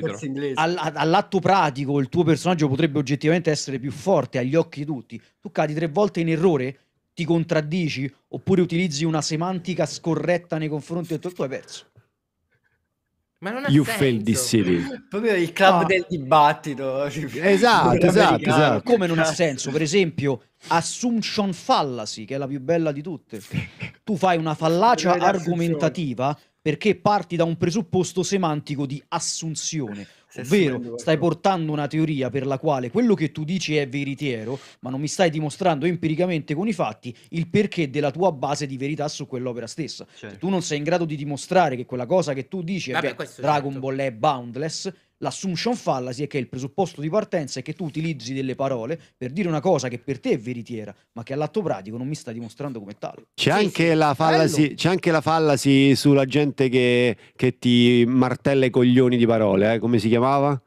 all, all'atto pratico il tuo personaggio potrebbe oggettivamente essere più forte agli occhi di tutti. Tu cadi tre volte in errore, ti contraddici oppure utilizzi una semantica scorretta nei confronti del tuo, tu hai perso. Ma non ha you senso. this city. Proprio il club ah. del dibattito. Esatto, esatto, esatto, Come non ha senso? Per esempio, Assumption Fallacy, che è la più bella di tutte. Tu fai una fallacia argomentativa perché parti da un presupposto semantico di assunzione. Ovvero, stai portando una teoria per la quale quello che tu dici è veritiero, ma non mi stai dimostrando empiricamente con i fatti il perché della tua base di verità su quell'opera stessa. Certo. Se tu non sei in grado di dimostrare che quella cosa che tu dici Vabbè, è Dragon certo. Ball è boundless, L'assumption fallacy è che il presupposto di partenza è che tu utilizzi delle parole per dire una cosa che per te è veritiera, ma che all'atto pratico non mi sta dimostrando come tale. C'è, sì, anche, sì, la fallacy, c'è anche, la fallacy, sulla gente che, che, ti martella i coglioni di parole, eh? come si chiamava?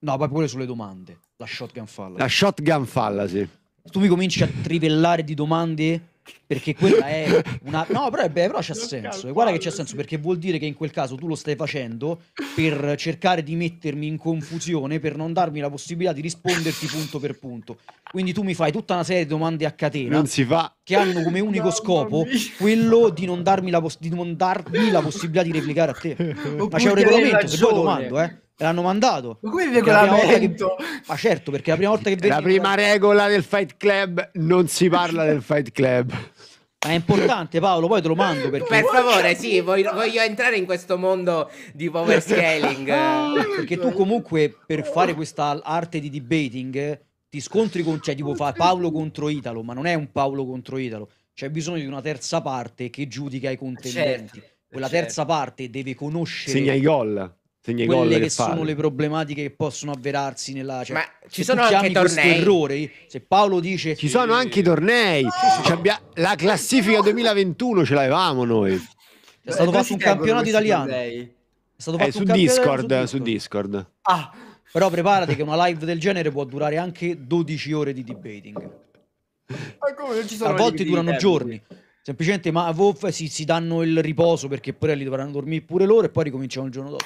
No, poi pure sulle domande. La shotgun fallacy. La shotgun fallacy. Tu mi cominci a trivellare di domande perché quella è una... No, però, è beh, però c'è senso, e eh, guarda che c'è senso, perché vuol dire che in quel caso tu lo stai facendo per cercare di mettermi in confusione, per non darmi la possibilità di risponderti punto per punto. Quindi tu mi fai tutta una serie di domande a catena che hanno come unico Mamma scopo mia. quello di non, darmi la, pos- di non darmi la possibilità di replicare a te. Ma c'è un regolamento, se poi domando, eh l'hanno mandato. Ma come regolamento? Ma certo, perché la prima volta che vedi... La prima regola del Fight Club, non si parla del Fight Club. Ma è importante, Paolo. Poi te lo mando perché... per favore. Sì, voglio, voglio, entrare in questo mondo di power scaling. perché tu, comunque, per fare questa arte di debating, ti scontri con cioè, tipo fa Paolo contro Italo, ma non è un Paolo contro Italo. C'è bisogno di una terza parte che giudica i contendenti. Certo, Quella certo. terza parte deve conoscere. Segna i gol segna quelle gol che, che sono le problematiche che possono avverarsi nella cioè, ma ci sono anche tornei errore, se Paolo dice ci sono anche i tornei oh! abbia... la classifica 2021 ce l'avevamo noi è stato eh, fatto un campionato italiano è stato fatto eh, su, Discord, su, Discord, su Discord ah però preparati che una live del genere può durare anche 12 ore di debating a volte durano giorni semplicemente ma si, si danno il riposo perché poi lì dovranno dormire pure loro e poi ricominciano il giorno dopo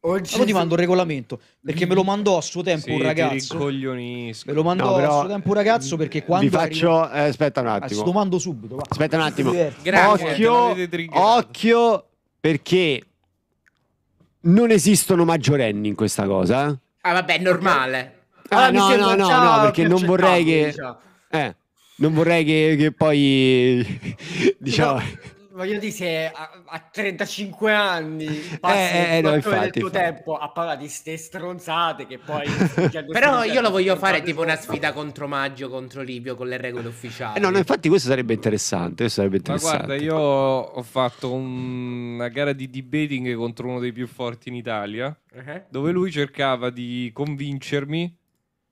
Oggi... ti mando un regolamento perché me lo mandò a suo tempo sì, un ragazzo. Me lo mandò no, a suo tempo un ragazzo perché quando. Vi faccio. Arrivo... Eh, aspetta un attimo. Ah, lo mando subito. Va. Aspetta un attimo. Grazie, occhio, occhio perché non esistono maggiorenni in questa cosa. Eh? Ah, vabbè, è normale. Ah, ah no, no, no, no, perché non vorrei che. Eh, non vorrei che, che poi. diciamo. No voglio dire, se a, a 35 anni eh, eh, passi eh, eh, no, infatti, del tuo infatti. tempo a parlare di ste stronzate che poi... Però io lo voglio fare tipo una sfida contro Maggio, contro Livio, con le regole eh, ufficiali. Eh, no, no, infatti questo sarebbe interessante, questo sarebbe interessante. Ma guarda, io ho fatto un... una gara di debating contro uno dei più forti in Italia, uh-huh. dove lui cercava di convincermi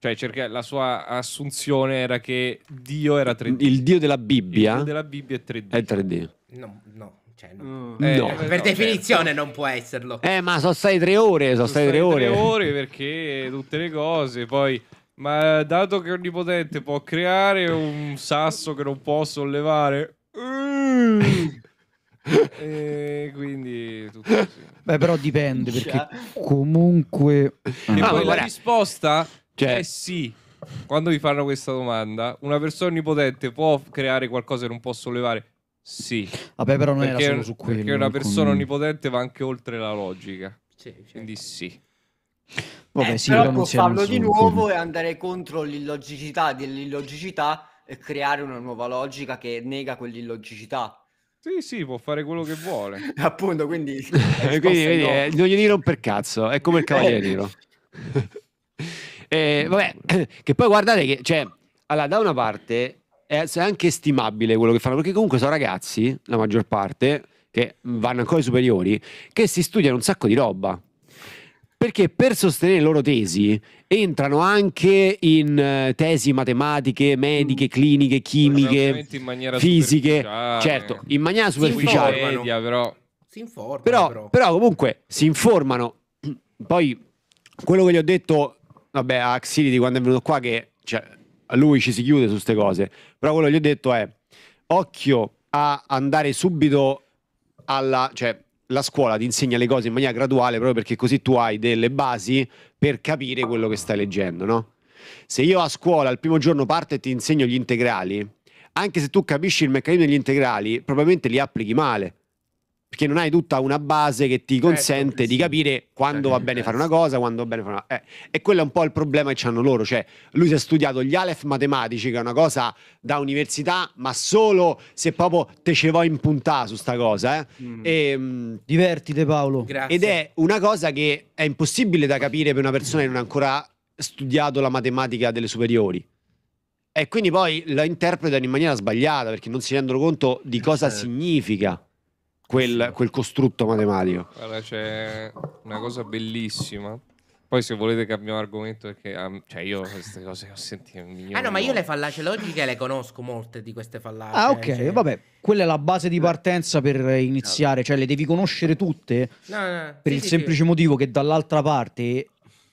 cioè cerca, la sua assunzione era che Dio era 3D. Il Dio della Bibbia? Il Dio della Bibbia è 3D. È 3D. No, no, cioè no. Mm, eh, no. Per no, definizione certo. non può esserlo. Eh, ma sono state tre ore, sono, sono state tre ore. Tre ore perché tutte le cose, poi... Ma dato che Onnipotente può creare un sasso che non può sollevare... e eh, quindi tutto così. Beh, però dipende perché comunque... E ah, poi la risposta cioè... è sì quando vi fanno questa domanda, una persona onnipotente può creare qualcosa che non può sollevare? Sì. Vabbè, però non perché, era solo su quello. Perché una persona con... onnipotente va anche oltre la logica. Sì, certo. Quindi sì. Vabbè, eh, sì, però, però può farlo di nuovo quello. e andare contro l'illogicità dell'illogicità e creare una nuova logica che nega quell'illogicità. Sì, sì, può fare quello che vuole. Appunto, quindi... quindi vedi, eh, non gli romper cazzo, è come il Cavaliere eh. eh, vabbè, che poi guardate che, cioè, allora, da una parte è anche stimabile quello che fanno, perché comunque sono ragazzi, la maggior parte, che vanno ancora ai superiori, che si studiano un sacco di roba. Perché per sostenere le loro tesi entrano anche in eh, tesi matematiche, mediche, mm. cliniche, chimiche, fisiche, certo, in maniera superficiale. Si informano, però. Si informano, però, però. però comunque si informano. Poi quello che gli ho detto, vabbè, a Xilidi quando è venuto qua che... Cioè, a lui ci si chiude su queste cose, però quello che gli ho detto è occhio a andare subito alla... Cioè, la scuola ti insegna le cose in maniera graduale proprio perché così tu hai delle basi per capire quello che stai leggendo, no? Se io a scuola il primo giorno parto e ti insegno gli integrali, anche se tu capisci il meccanismo degli integrali, probabilmente li applichi male perché non hai tutta una base che ti certo, consente eh, di capire quando va certo. bene fare una cosa, quando va bene fare una... Eh, e quello è un po' il problema che hanno loro, cioè lui si è studiato gli Aleph matematici, che è una cosa da università, ma solo se proprio te ce vuoi impuntare su sta cosa. Eh. Mm. E, ehm, Divertite Paolo. Grazie. Ed è una cosa che è impossibile da capire per una persona che non ha ancora studiato la matematica delle superiori. E quindi poi la interpretano in maniera sbagliata perché non si rendono conto di eh, cosa certo. significa quel, quel costrutto matematico. Allora, c'è una cosa bellissima poi se volete cambiare argomento perché um, cioè io queste cose ho sentito Ah no, ma io le fallace logiche le conosco molte di queste fallace. Ah eh, ok, cioè... vabbè, quella è la base di partenza per iniziare, cioè le devi conoscere tutte no, no. per sì, il sì, semplice sì. motivo che dall'altra parte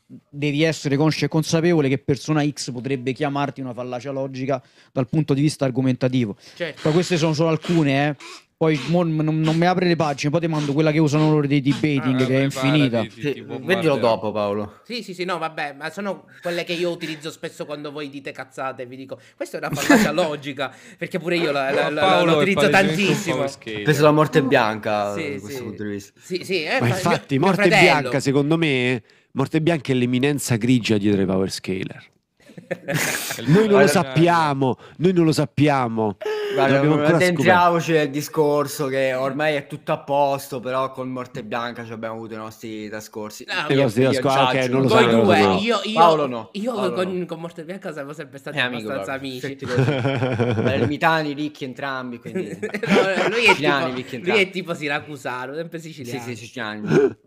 devi essere conscio e consapevole che persona X potrebbe chiamarti una fallacia logica dal punto di vista argomentativo. Certo. Ma queste sono solo alcune, eh. Poi non, non, mi apre le pagine, poi ti mando quella che usano loro dei debating, ah, che è infinita. Sì, Vedilo dopo, Paolo. Sì, sì, sì, no, vabbè, ma sono quelle che io utilizzo spesso quando voi dite cazzate. Vi dico, questa è una faccata logica, perché pure io la, la, la, la utilizzo tantissimo. Ho preso la morte bianca sì, da questo sì. punto di vista. Sì, sì, eh, ma infatti, mio, morte mio bianca, secondo me, morte bianca è l'eminenza grigia dietro i power scaler noi non lo sappiamo, noi non lo sappiamo. Guarda, attendiamoci al discorso che ormai è tutto a posto, però con Morte Bianca ci abbiamo avuto i nostri trascorsi. No, io, io, io, okay, non lo Voi due, no. io, io, Paolo no. Io Paolo con, no. con, Morte Bianca siamo sempre stati eh, amico, amici. Ermitani, ricchi entrambi, quindi... no, lui, è tipo, lui è tipo siracusano, sempre siciliano. Sì, sì, siciliano.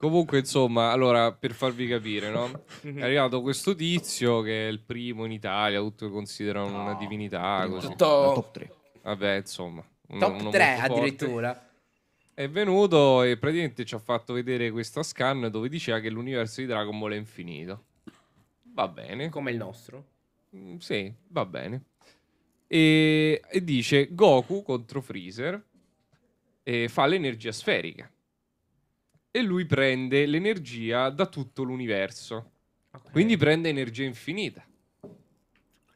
Comunque, insomma, allora per farvi capire, no? Mhm. È arrivato questo tizio che è il primo in Italia, tutti lo considerano No. una divinità. Così. Tutto- Top 3. Vabbè, insomma, un- uno Top molto 3 forte. addirittura. È venuto e praticamente ci ha fatto vedere questa scan dove diceva che l'universo di Dragon Ball è infinito. Va bene, Come il nostro. Mm, sì, va bene. E, e dice Goku contro Freezer e fa l'energia sferica e lui prende l'energia da tutto l'universo. Okay. Quindi prende energia infinita.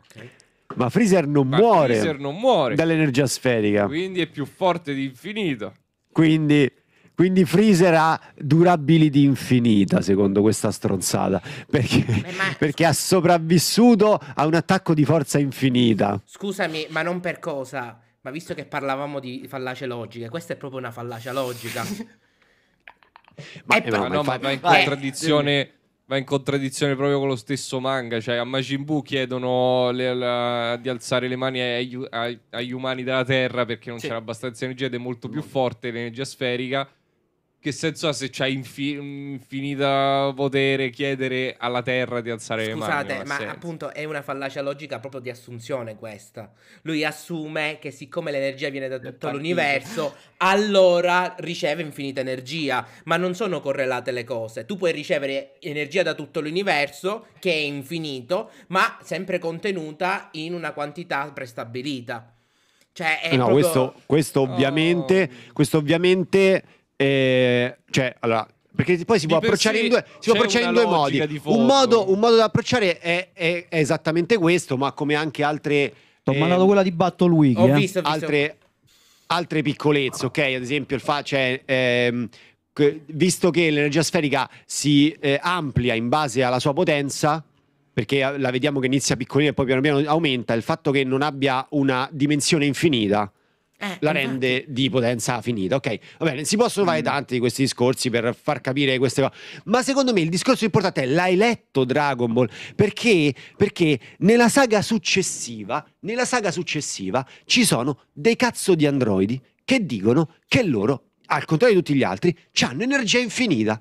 Okay. Ma Freezer non Ma muore. Freezer non muore. Dall'energia sferica. Quindi è più forte di infinito. Quindi quindi Freezer ha durabilità infinita, secondo questa stronzata, perché, perché, ha sopravvissuto a un attacco di forza infinita. Scusami, ma non per cosa? Ma visto che parlavamo di fallace logica, questa è proprio una fallacia logica. Ma, eh, eh no, no, ma va in contraddizione va in contraddizione proprio con lo stesso manga. Cioè, a Majin Buu chiedono le, la, di alzare le mani agli, agli umani della Terra perché non sì. c'era abbastanza energia ed è molto più forte l'energia sferica che senso ha se c'è infi- infinita potere chiedere alla terra di alzare Scusate, le mani? Scusate, ma appunto è una fallacia logica proprio di assunzione questa. Lui assume che siccome l'energia viene da tutto l'universo, allora riceve infinita energia, ma non sono correlate le cose. Tu puoi ricevere energia da tutto l'universo, che è infinito, ma sempre contenuta in una quantità prestabilita. Cioè, è no, proprio... questo, questo ovviamente, oh. questo ovviamente e, eh, cioè, allora, perché poi si può approcciare in due, può approcciare in due modi. Un modo, un modo, da approcciare è, è, è, esattamente questo, ma come anche altre... ho eh, mandato quella di Battle Ho eh. visto, visto. Altre, altre, piccolezze, ok? Ad esempio il fa... Cioè, ehm, visto che l'energia sferica si eh, amplia in base alla sua potenza, perché la vediamo che inizia piccolina e poi piano piano aumenta, il fatto che non abbia una dimensione infinita eh, la rende infatti. di potenza finita. Ok, va bene, si possono fare mm. tanti di questi discorsi per far capire queste cose, ma secondo me il discorso importante è l'hai letto Dragon Ball perché, perché nella saga successiva, nella saga successiva ci sono dei cazzo di androidi che dicono che loro al contrario di tutti gli altri, hanno energia infinita.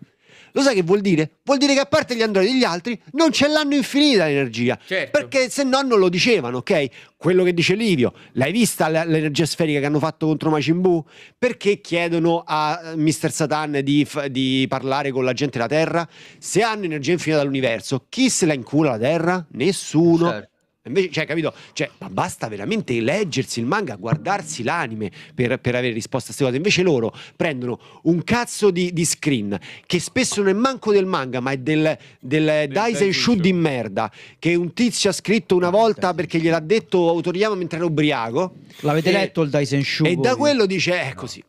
Lo sai che vuol dire? Vuol dire che a parte gli androidi gli altri non ce l'hanno infinita l'energia. Certo. Perché se no non lo dicevano, ok? Quello che dice Livio, l'hai vista l'energia sferica che hanno fatto contro Majin Buu? Perché chiedono a eh, Mr. Satan di, di parlare con la gente della Terra? Se hanno energia infinita dall'universo, chi se la incula la Terra? Nessuno. Certo. Invece, cioè, capito? Cioè, ma basta veramente leggersi il manga, guardarsi l'anime per, per avere risposta a queste cose. Invece loro prendono un cazzo di, di, screen che spesso non è manco del manga, ma è del, del, del Dyson Shoe di merda. Che un tizio ha scritto una ah, volta perché gliel'ha detto Autoriamo mentre era ubriaco. L'avete e, letto il Dyson Shoe? E da quello dice: eh, È eh, così.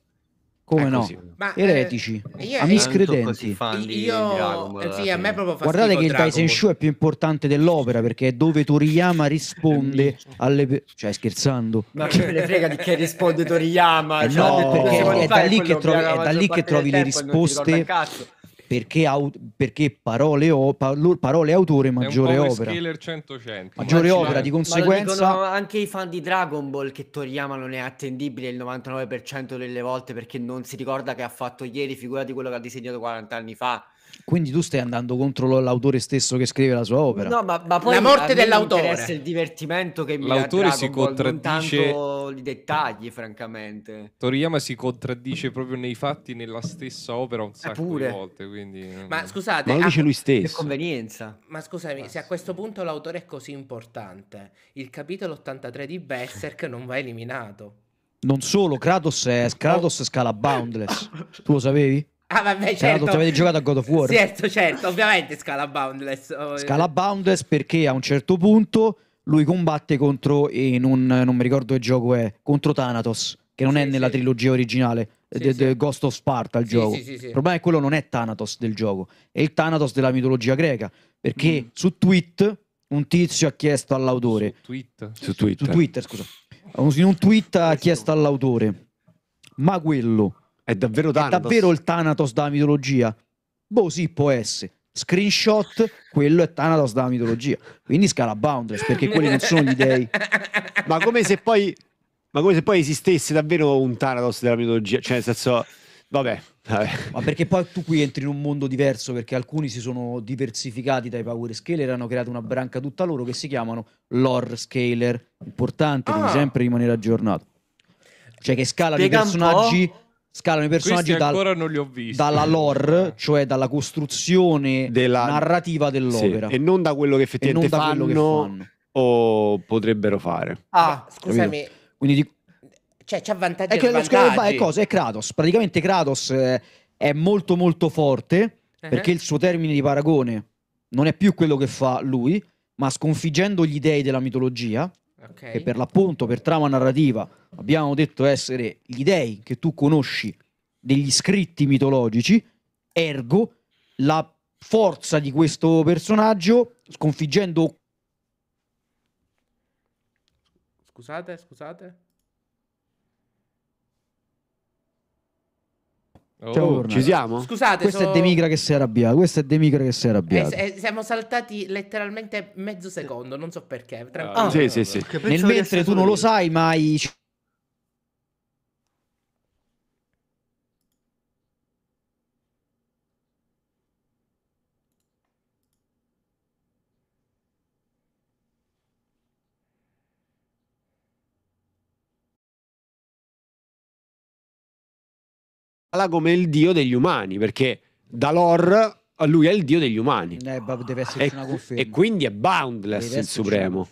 Come no? Ma, Eretici, eh, io, a miscredenti. Io, eh, sì, a me proprio Guardate che il Tyson Show è più importante dell'opera perché è dove Toriyama risponde alle... Pe... Cioè, scherzando. Ma che ne frega di che risponde Toriyama? Eh cioè, no, perché è, è, da lì che trovi, è da lì che trovi le risposte perché, au, perché parole, o, parole, autore maggiore opera. Maggiore ma opera, di conseguenza... anche i fan di Dragon Ball che Toriyama non è attendibile il 99% delle volte perché non si ricorda che ha fatto ieri, figurati quello che ha disegnato 40 anni fa. Quindi tu stai andando contro l'autore stesso che scrive la sua opera. No, ma, ma poi la morte dell'autore. il divertimento che mi L'autore si contraddice i dettagli, francamente. Toriyama si contraddice proprio nei fatti nella stessa opera un eh, sacco Eppure. di volte, quindi eh. Ma scusate, ma lo dice lui stesso. Per convenienza. Ma scusami, ah, se a questo punto l'autore è così importante, il capitolo 83 di Berserk non va eliminato. Non solo, Kratos, è, Kratos scala boundless. Tu lo sapevi? Ah, vabbè, certo. Tanto avete giocato a God of War. Certo, certo, ovviamente scala boundless. Scala boundless perché a un certo punto lui combatte contro, in un, non mi ricordo che gioco è, contro Thanatos, che non sì, è nella sì. trilogia originale. Sì, de, Ghost of Sparta il gioco. Il problema è quello non è Thanatos del gioco, è il Thanatos della mitologia greca. Perché mm. su tweet un tizio ha chiesto all'autore. Su, tweet. su Twitter. Su Twitter, scusa. In un tweet ha chiesto all'autore. Ma quello è davvero Thanatos. È davvero il Thanatos della mitologia? Boh, sì, può essere. Screenshot, quello è Thanatos della mitologia. Quindi scala Boundless, perché quelli non sono gli dei. Ma come se poi... Ma come se poi esistesse davvero un Thanatos della mitologia, cioè nel senso... Vabbè, vabbè, Ma perché poi tu qui entri in un mondo diverso perché alcuni si sono diversificati dai power scaler hanno creato una branca tutta loro che si chiamano lore scaler. Importante, ah. sempre rimanere aggiornato. Cioè che scala dei personaggi scalano i personaggi dal, dalla eh. lore, cioè dalla costruzione Della... narrativa dell'opera. Sì. E non da quello che effettivamente da fanno, che fanno, o potrebbero fare. Ah, scusami. Capito? Quindi di... Cioè, c'ha vantaggi è, che, è, cosa, è Kratos. Praticamente Kratos eh, è molto molto forte uh-huh. perché il suo termine di paragone non è più quello che fa lui, ma sconfiggendo gli dei della mitologia, okay. che per l'appunto, per trama narrativa abbiamo detto essere gli dei che tu conosci degli scritti mitologici, ergo la forza di questo personaggio sconfiggendo... Scusate, scusate. Oh, ci siamo? Scusate, questo so... è Demigra che si è eh, arrabbiato. Questo è Demigra che si è arrabbiato. Eh, siamo saltati letteralmente mezzo secondo, non so perché. Ah. Tranquillo. Ah, sì, sì, sì. Nel mentre tu non lo sai, ma hai come il dio degli umani, perché da lore lui è il dio degli umani. Eh, deve esserci e, una conferma. E quindi è boundless il supremo.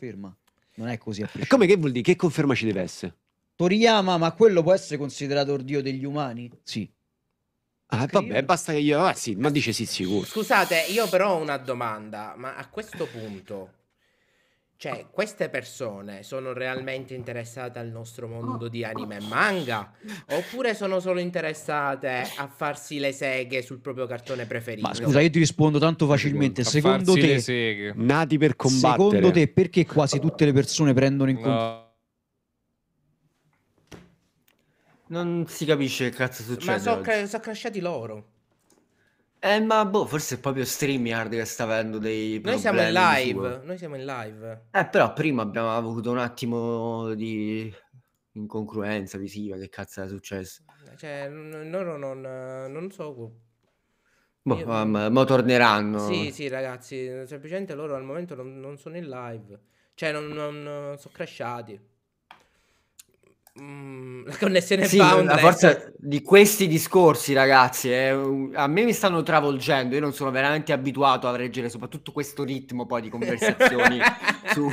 Non è così. E come che vuol dire? Che conferma ci deve essere? Toriyama, ma quello può essere considerato il dio degli umani? Sì. Ah, vabbè, io... basta che io... Ah, sì, ma dice sì sicuro. Scusate, io però ho una domanda, ma a questo punto cioè, queste persone sono realmente interessate al nostro mondo di anime e oh. manga? Oppure sono solo interessate a farsi le seghe sul proprio cartone preferito? Ma scusa, io ti rispondo tanto facilmente. secondo te, nati per combattere. Secondo te, perché quasi tutte le persone prendono in conto? Non si capisce che cazzo succede. Ma sono cre- so cresciati loro. Eh, ma boh, forse è proprio StreamYard che sta avendo dei problemi. Noi siamo in live, noi siamo in live. Eh, però prima abbiamo avuto un attimo di incongruenza visiva, che cazzo è successo? Cioè, n- loro non, non so... Boh, Io... um, mo torneranno. Sì, sì, ragazzi, semplicemente loro al momento non, non sono in live. Cioè, non, non sono crashati. Mm, la connessione sì, La forza di questi discorsi, ragazzi, eh, a me mi stanno travolgendo. Io non sono veramente abituato a reggere, soprattutto questo ritmo poi di conversazioni su,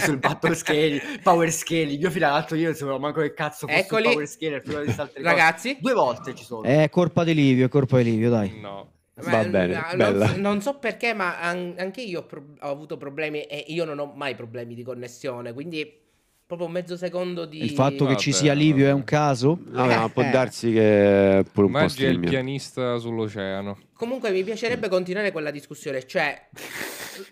sul battle scaling, power scaling. Io, fino all'altro, io non manco che cazzo fosse Eccoli. power scaling. ragazzi, cose. due volte ci sono. È eh, colpa di Livio, è colpa di Livio, dai. No. Va bene, non, non, so perché, ma an- anche io ho, pro- ho avuto problemi e io non ho mai problemi di connessione, quindi proprio mezzo secondo di... Il fatto che ci sia Livio è un caso? No, no, eh, può eh. darsi che è pure un po' è il pianista sull'oceano. Comunque mi piacerebbe continuare quella discussione, cioè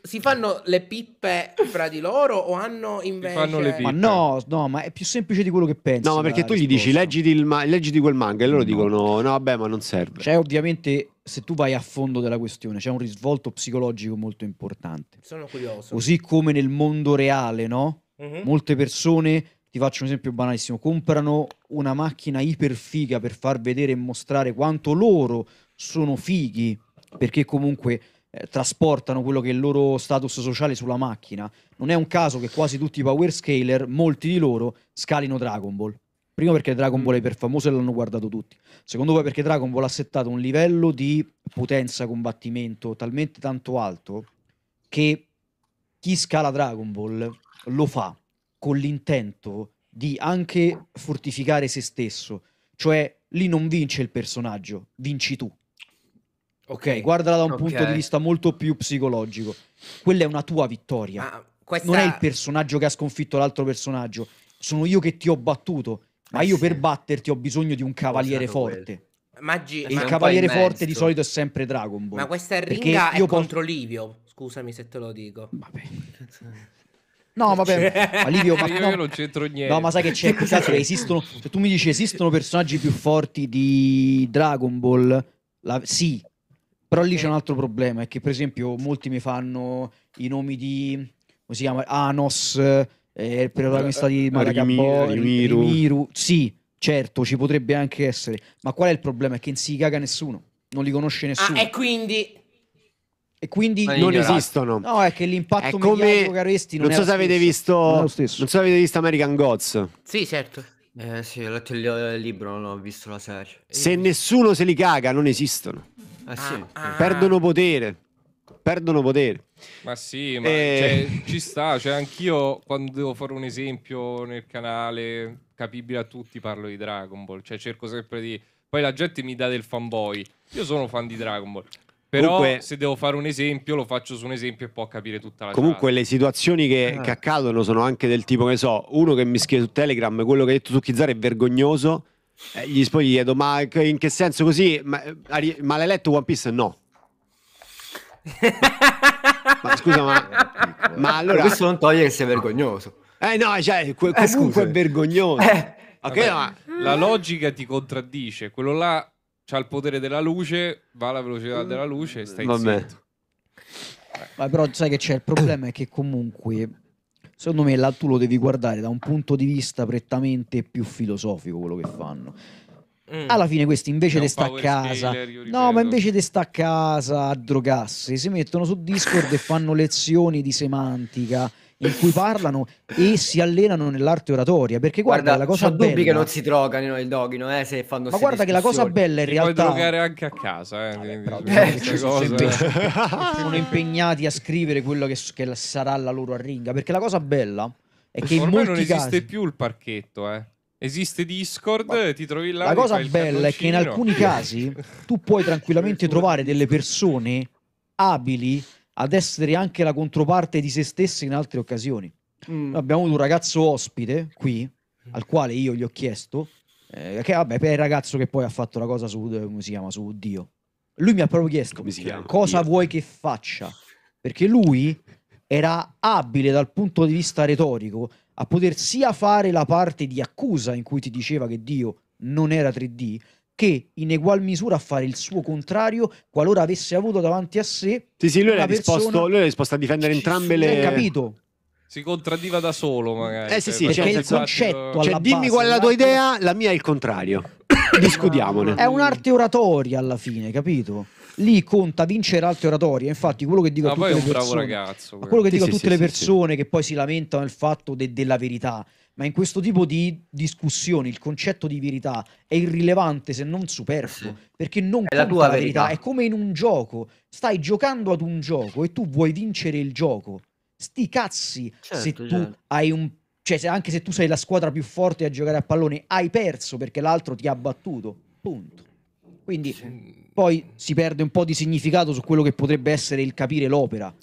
si fanno le pippe fra di loro o hanno invece... fanno le pippe. Ma no, no, ma è più semplice di quello che pensi. No, ma perché tu gli risposta. dici leggiti, il ma- leggiti quel manga e loro dicono no, vabbè, ma non serve. C'è cioè, ovviamente, se tu vai a fondo della questione, c'è un risvolto psicologico molto importante. Sono curioso. Così come nel mondo reale, no? Mm-hmm. Molte persone, ti faccio un esempio banalissimo, comprano una macchina iperfiga per far vedere e mostrare quanto loro sono fighi, perché comunque eh, trasportano quello che è il loro status sociale sulla macchina. Non è un caso che quasi tutti i power scaler, molti di loro, scalino Dragon Ball. Prima perché Dragon Ball è mm. per famoso e l'hanno guardato tutti. Secondo poi perché Dragon Ball ha settato un livello di potenza combattimento talmente tanto alto che chi scala Dragon Ball lo fa con l'intento di anche fortificare se stesso, cioè lì non vince il personaggio, vinci tu. Ok, guardala da un okay. punto di vista molto più psicologico. Quella è una tua vittoria. Ma questa... Non è il personaggio che ha sconfitto l'altro personaggio, sono io che ti ho battuto, ma eh io per batterti ho bisogno di un cavaliere forte. Quello. Maggi- il cavaliere forte di solito è sempre Dragon Ball. Ma questa ringa è io contro posso... Livio. Scusami se te lo dico. Vabbè. No, cioè, vabbè, cioè, ma Livio, ma io non c'entro niente. No, ma sai che c'è, cazzo, esistono, se tu mi dici esistono personaggi più forti di Dragon Ball, la, sì, però lì c'è un eh. altro problema, è che per esempio molti mi fanno i nomi di, come si chiama, Anos, eh, il protagonista di eh, eh, Maragabò, Rimiru. Rimiru, sì, certo, ci potrebbe anche essere, ma qual è il problema? È che non si caga nessuno, non li conosce ah, nessuno. Ah, e quindi... E quindi non esistono. No, è che l'impatto è come... Caresti non, non so se avete visto non, so se avete visto American Gods. Sì, certo. Eh, sì, ho letto il libro, non ho visto la serie. Se e... nessuno se li caga, non esistono. Ah, sì. ah. ah. Perdono potere. Perdono potere. Ma sì, ma e... Eh. cioè, ci sta. Cioè, anch'io quando devo fare un esempio nel canale capibile a tutti parlo di Dragon Ball. Cioè, cerco sempre di... Poi la gente mi dà del fanboy. Io sono fan di Dragon Ball. Però comunque, se devo fare un esempio, lo faccio su un esempio e può capire tutta la Comunque ciata. le situazioni che, eh. che, accadono sono anche del tipo, che so, uno che mi scrive su Telegram, quello che ha detto su Zucchizzare è vergognoso, eh, gli, poi gli chiedo, ma in che senso così? Ma, eh, ma l'hai letto One Piece? No. ma scusa, ma, ma allora... Ma questo non toglie che sia vergognoso. Eh no, cioè, eh, que- eh, comunque scusami. è vergognoso. Eh. Okay, Vabbè, ma... La logica ti contraddice, quello là c'ha il potere della luce, va alla velocità della luce e stai Vabbè. zitto. Ma però sai che c'è il problema è che comunque secondo me là tu lo devi guardare da un punto di vista prettamente più filosofico quello che fanno. Mm. Alla fine questi invece di sta a casa, scaler, no, ma invece di sta a casa a drogarsi, si mettono su Discord e fanno lezioni di semantica in cui parlano e si allenano nell'arte oratoria. Perché guarda, guarda la cosa bella. dubbi che non si drogano il doghino, eh, se fanno Ma guarda che la cosa bella in realtà. Puoi drogare anche a casa, eh. Vabbè, però, eh, eh sono, impegnati, a scrivere quello che, che, sarà la loro arringa. Perché la cosa bella è che Ormai in molti non esiste più il parchetto, eh. Esiste Discord, Ma ti trovi là. La cosa bella è che in alcuni casi tu puoi tranquillamente trovare delle persone abili ad essere anche la controparte di se stessa in altre occasioni. Mm. Abbiamo avuto un ragazzo ospite qui, al quale io gli ho chiesto, eh, che vabbè, è il ragazzo che poi ha fatto la cosa su, come si chiama, su Dio. Lui mi ha proprio chiesto cosa Dio. vuoi che faccia, perché lui era abile dal punto di vista retorico a poter sia fare la parte di accusa in cui ti diceva che Dio non era 3D, che in egual misura a fare il suo contrario qualora avesse avuto davanti a sé sì sì lui era disposto lui era disposto a difendere entrambe le capito si contraddiva da solo magari eh sì sì perché c'è il concetto cioè, dimmi qual è la tua idea la mia è il contrario discutiamone è un'arte oratoria alla fine capito lì conta vincere altre oratorie infatti quello che dico ah, a tutte, le persone, ragazzo, quello che, sì, dico sì, a tutte sì, le persone che poi si lamentano il fatto de della verità ma in questo tipo di discussioni il concetto di verità è irrilevante se non superfluo, sì. perché non è la tua verità. verità, è come in un gioco, stai giocando ad un gioco e tu vuoi vincere il gioco. Sti cazzi certo, se tu certo. hai un cioè se, anche se tu sei la squadra più forte a giocare a pallone, hai perso perché l'altro ti ha battuto. Punto. Quindi sì. poi si perde un po' di significato su quello che potrebbe essere il capire l'opera.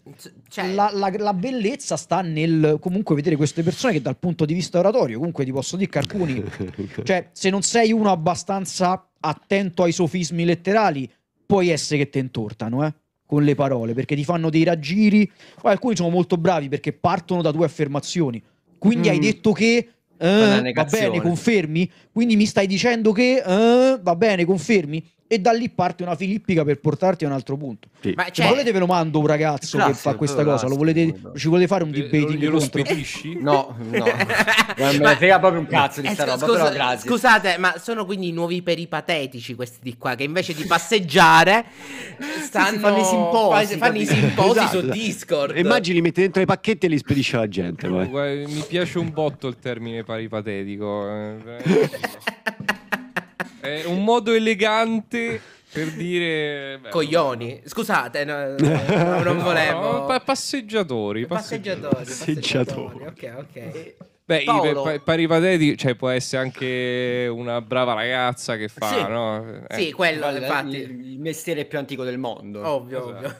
Cioè... La, la, la, bellezza sta nel comunque vedere queste persone che dal punto di vista oratorio, comunque ti posso dire che alcuni, cioè se non sei uno abbastanza attento ai sofismi letterali, puoi essere che ti intortano, eh? Con le parole, perché ti fanno dei raggiri. Poi alcuni sono molto bravi perché partono da due affermazioni. Quindi mm. hai detto che eh, va bene, confermi? Quindi mi stai dicendo che eh, va bene, confermi? e da lì parte una filippica per portarti a un altro punto. Sì. Ma cioè, volete ve lo mando un ragazzo classico, che fa questa cosa? Lo volete, ci volete fare un debating lo, lo spedisci? no, no. ma, me frega proprio un cazzo di eh, sta scusa, roba, però grazie. Scusate, ma sono quindi i nuovi peripatetici questi di qua che invece di passeggiare stanno fanno i simposi, fanno i simposi esatto, su Discord. Immagini li metti dentro i pacchetti e li spedisce la gente, vai. Mi piace un botto il termine peripatetico. Eh, È un modo elegante per dire beh, coglioni scusate no, no, non volevo no, passeggiatori, passeggiatori passeggiatori ok ok Beh, Paolo. Parivadedi cioè, può essere anche una brava ragazza che fa, sì. no? Eh. Sì, quello, infatti. Il, il mestiere più antico del mondo. Ovvio, esatto. ovvio.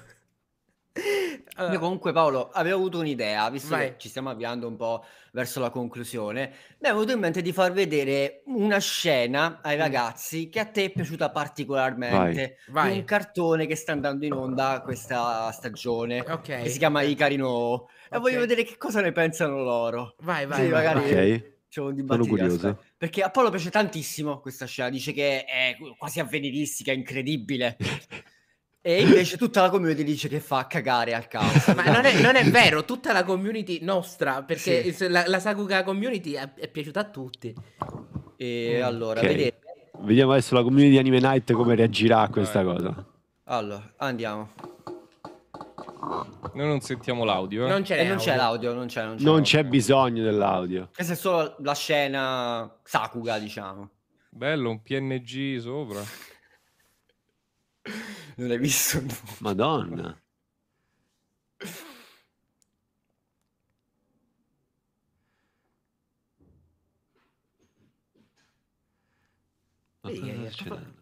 Allora, Io comunque Paolo avevo avuto un'idea, visto vai. che ci stiamo avviando un po' verso la conclusione, mi è venuto in mente di far vedere una scena ai mm. ragazzi che a te è piaciuta particolarmente, vai. Vai. un cartone che sta andando in onda questa stagione, okay. che si chiama Icarino, okay. e voglio vedere che cosa ne pensano loro. Vai, vai. Sì, magari... Okay. C'è un dibattito. Sono curioso. Perché a Paolo piace tantissimo questa scena, dice che è quasi avveniristica, incredibile. E invece tutta la community dice che fa cagare al caos. Ma non è, non è, vero, tutta la community nostra, perché sì. la, la, Sakuga community è, è, piaciuta a tutti. E mm, allora, okay. vedete. Vediamo adesso la community di Anime Night come reagirà a questa right. cosa. Allora, andiamo. Noi non sentiamo l'audio. Eh? Non, c'è, eh, non c'è l'audio, non c'è, non c'è, non l'audio. c'è bisogno dell'audio. Questa è solo la scena Sakuga, diciamo. Bello, un PNG sopra. non hai visto? No. Madonna. Ma Ehi,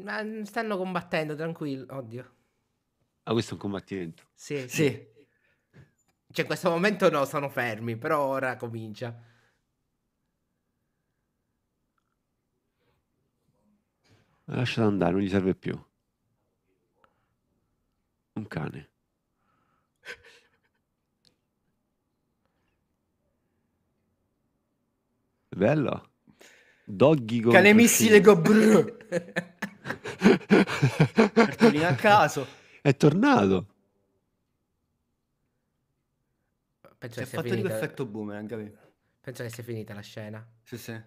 ma stanno combattendo, tranquillo, oddio. Ah, questo è un combattimento? Sì, sì. Cioè, in questo momento no, sono fermi, però ora comincia. Lascialo andare, non gli serve più. Un cane. Bello. Doggy con cane missile go brr. Cartolina a caso. È tornato. Penso che sia fatto finita... l'effetto boomerang. Penso che sia finita la scena. Sì, sì.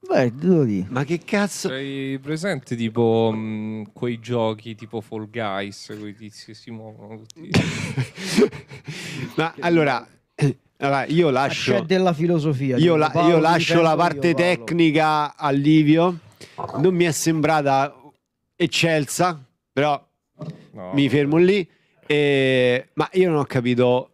Beh, devo dire. Ma che cazzo? Sei presente tipo mh, mm, quei giochi tipo Fall Guys, quei tizi che si muovono tutti. Ma allora, eh, allora, io lascio... c'è della filosofia. Io, la, io lascio la parte io, tecnica a Livio. Non mi è sembrata eccelsa, però no. mi fermo lì. E... Ma io non ho capito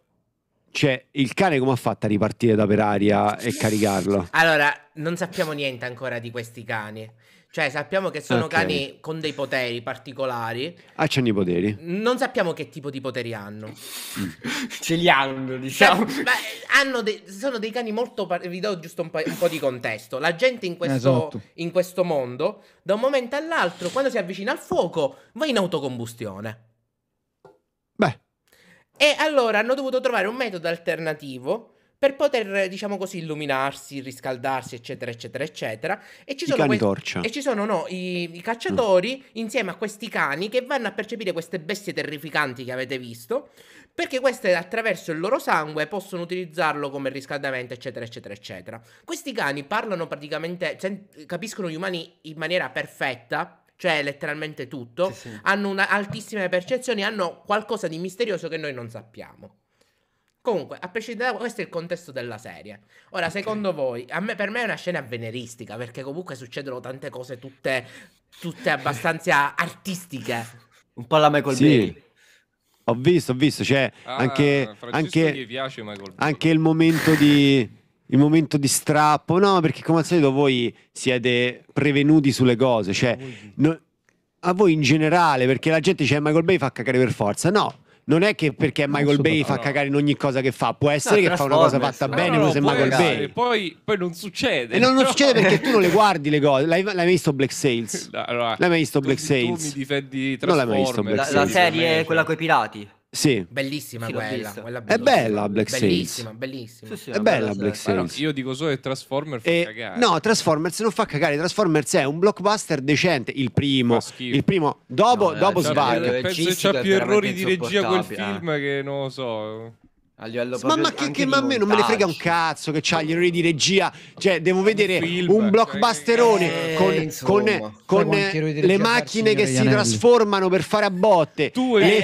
cioè, il cane come ha fatto a ripartire da per aria e caricarlo? Allora, non sappiamo niente ancora di questi cani. Cioè, sappiamo che sono okay. cani con dei poteri particolari. Ah, c'hanno i poteri. Non sappiamo che tipo di poteri hanno. Ce li hanno, diciamo. Cioè, hanno de- sono dei cani molto... Par- vi do giusto un, pa- un, po' di contesto. La gente in questo, esatto. in questo mondo, da un momento all'altro, quando si avvicina al fuoco, va in autocombustione. Beh. E allora hanno dovuto trovare un metodo alternativo per poter, diciamo così, illuminarsi, riscaldarsi, eccetera, eccetera, eccetera. E ci I sono, que- e ci sono no, i, i, cacciatori mm. insieme a questi cani che vanno a percepire queste bestie terrificanti che avete visto, perché queste attraverso il loro sangue possono utilizzarlo come riscaldamento, eccetera, eccetera, eccetera. Questi cani parlano praticamente, sen- capiscono gli umani in maniera perfetta, cioè letteralmente tutto, sì, sì. hanno una altissime percezioni, hanno qualcosa di misterioso che noi non sappiamo. Comunque, a prescindere da questo è il contesto della serie. Ora, okay. secondo voi, me, per me è una scena veneristica, perché comunque succedono tante cose tutte, tutte abbastanza artistiche. Un po' la Michael sì. Bay. Ho visto, ho visto, cioè ah, anche, anche, piace, anche il momento di il momento di strappo, no, perché come al solito voi siete prevenuti sulle cose, cioè no, a voi in generale, perché la gente dice eh, Michael Bay fa cagare per forza, no, non è che perché Michael Bay fa cagare in ogni cosa che fa, può essere no, che fa una cosa fatta no, bene, no, no, Michael essere, Bay. Poi, poi, non succede. E non, non, succede perché tu non le guardi le cose. L'hai, l'hai visto Black Sales? Allora, l'hai mai visto Black Sales? Tu mi difendi Transformers. Non l'hai mai visto Black la, Sales. La serie, quella coi pirati. Sì. Bellissima sì, quella, quella È bella Black Sails. Bellissima, bellissima. Sì, sì, è bella, bella Black Sails. io dico solo che Transformers fa e, cagare. No, Transformers non fa cagare. Transformers è un blockbuster decente. Il primo. Il primo. Dopo, no, eh, dopo eh, sbaglia. Penso c'ha più errori di regia quel eh. film che non lo so. A livello ma, ma che, che ma a me non me ne frega un cazzo che c'ha gli errori di regia. Cioè, devo vedere un, film, un cioè, blockbusterone eh, con, eh, insomma, con, con le macchine che si trasformano per fare a botte. Tu e eh, le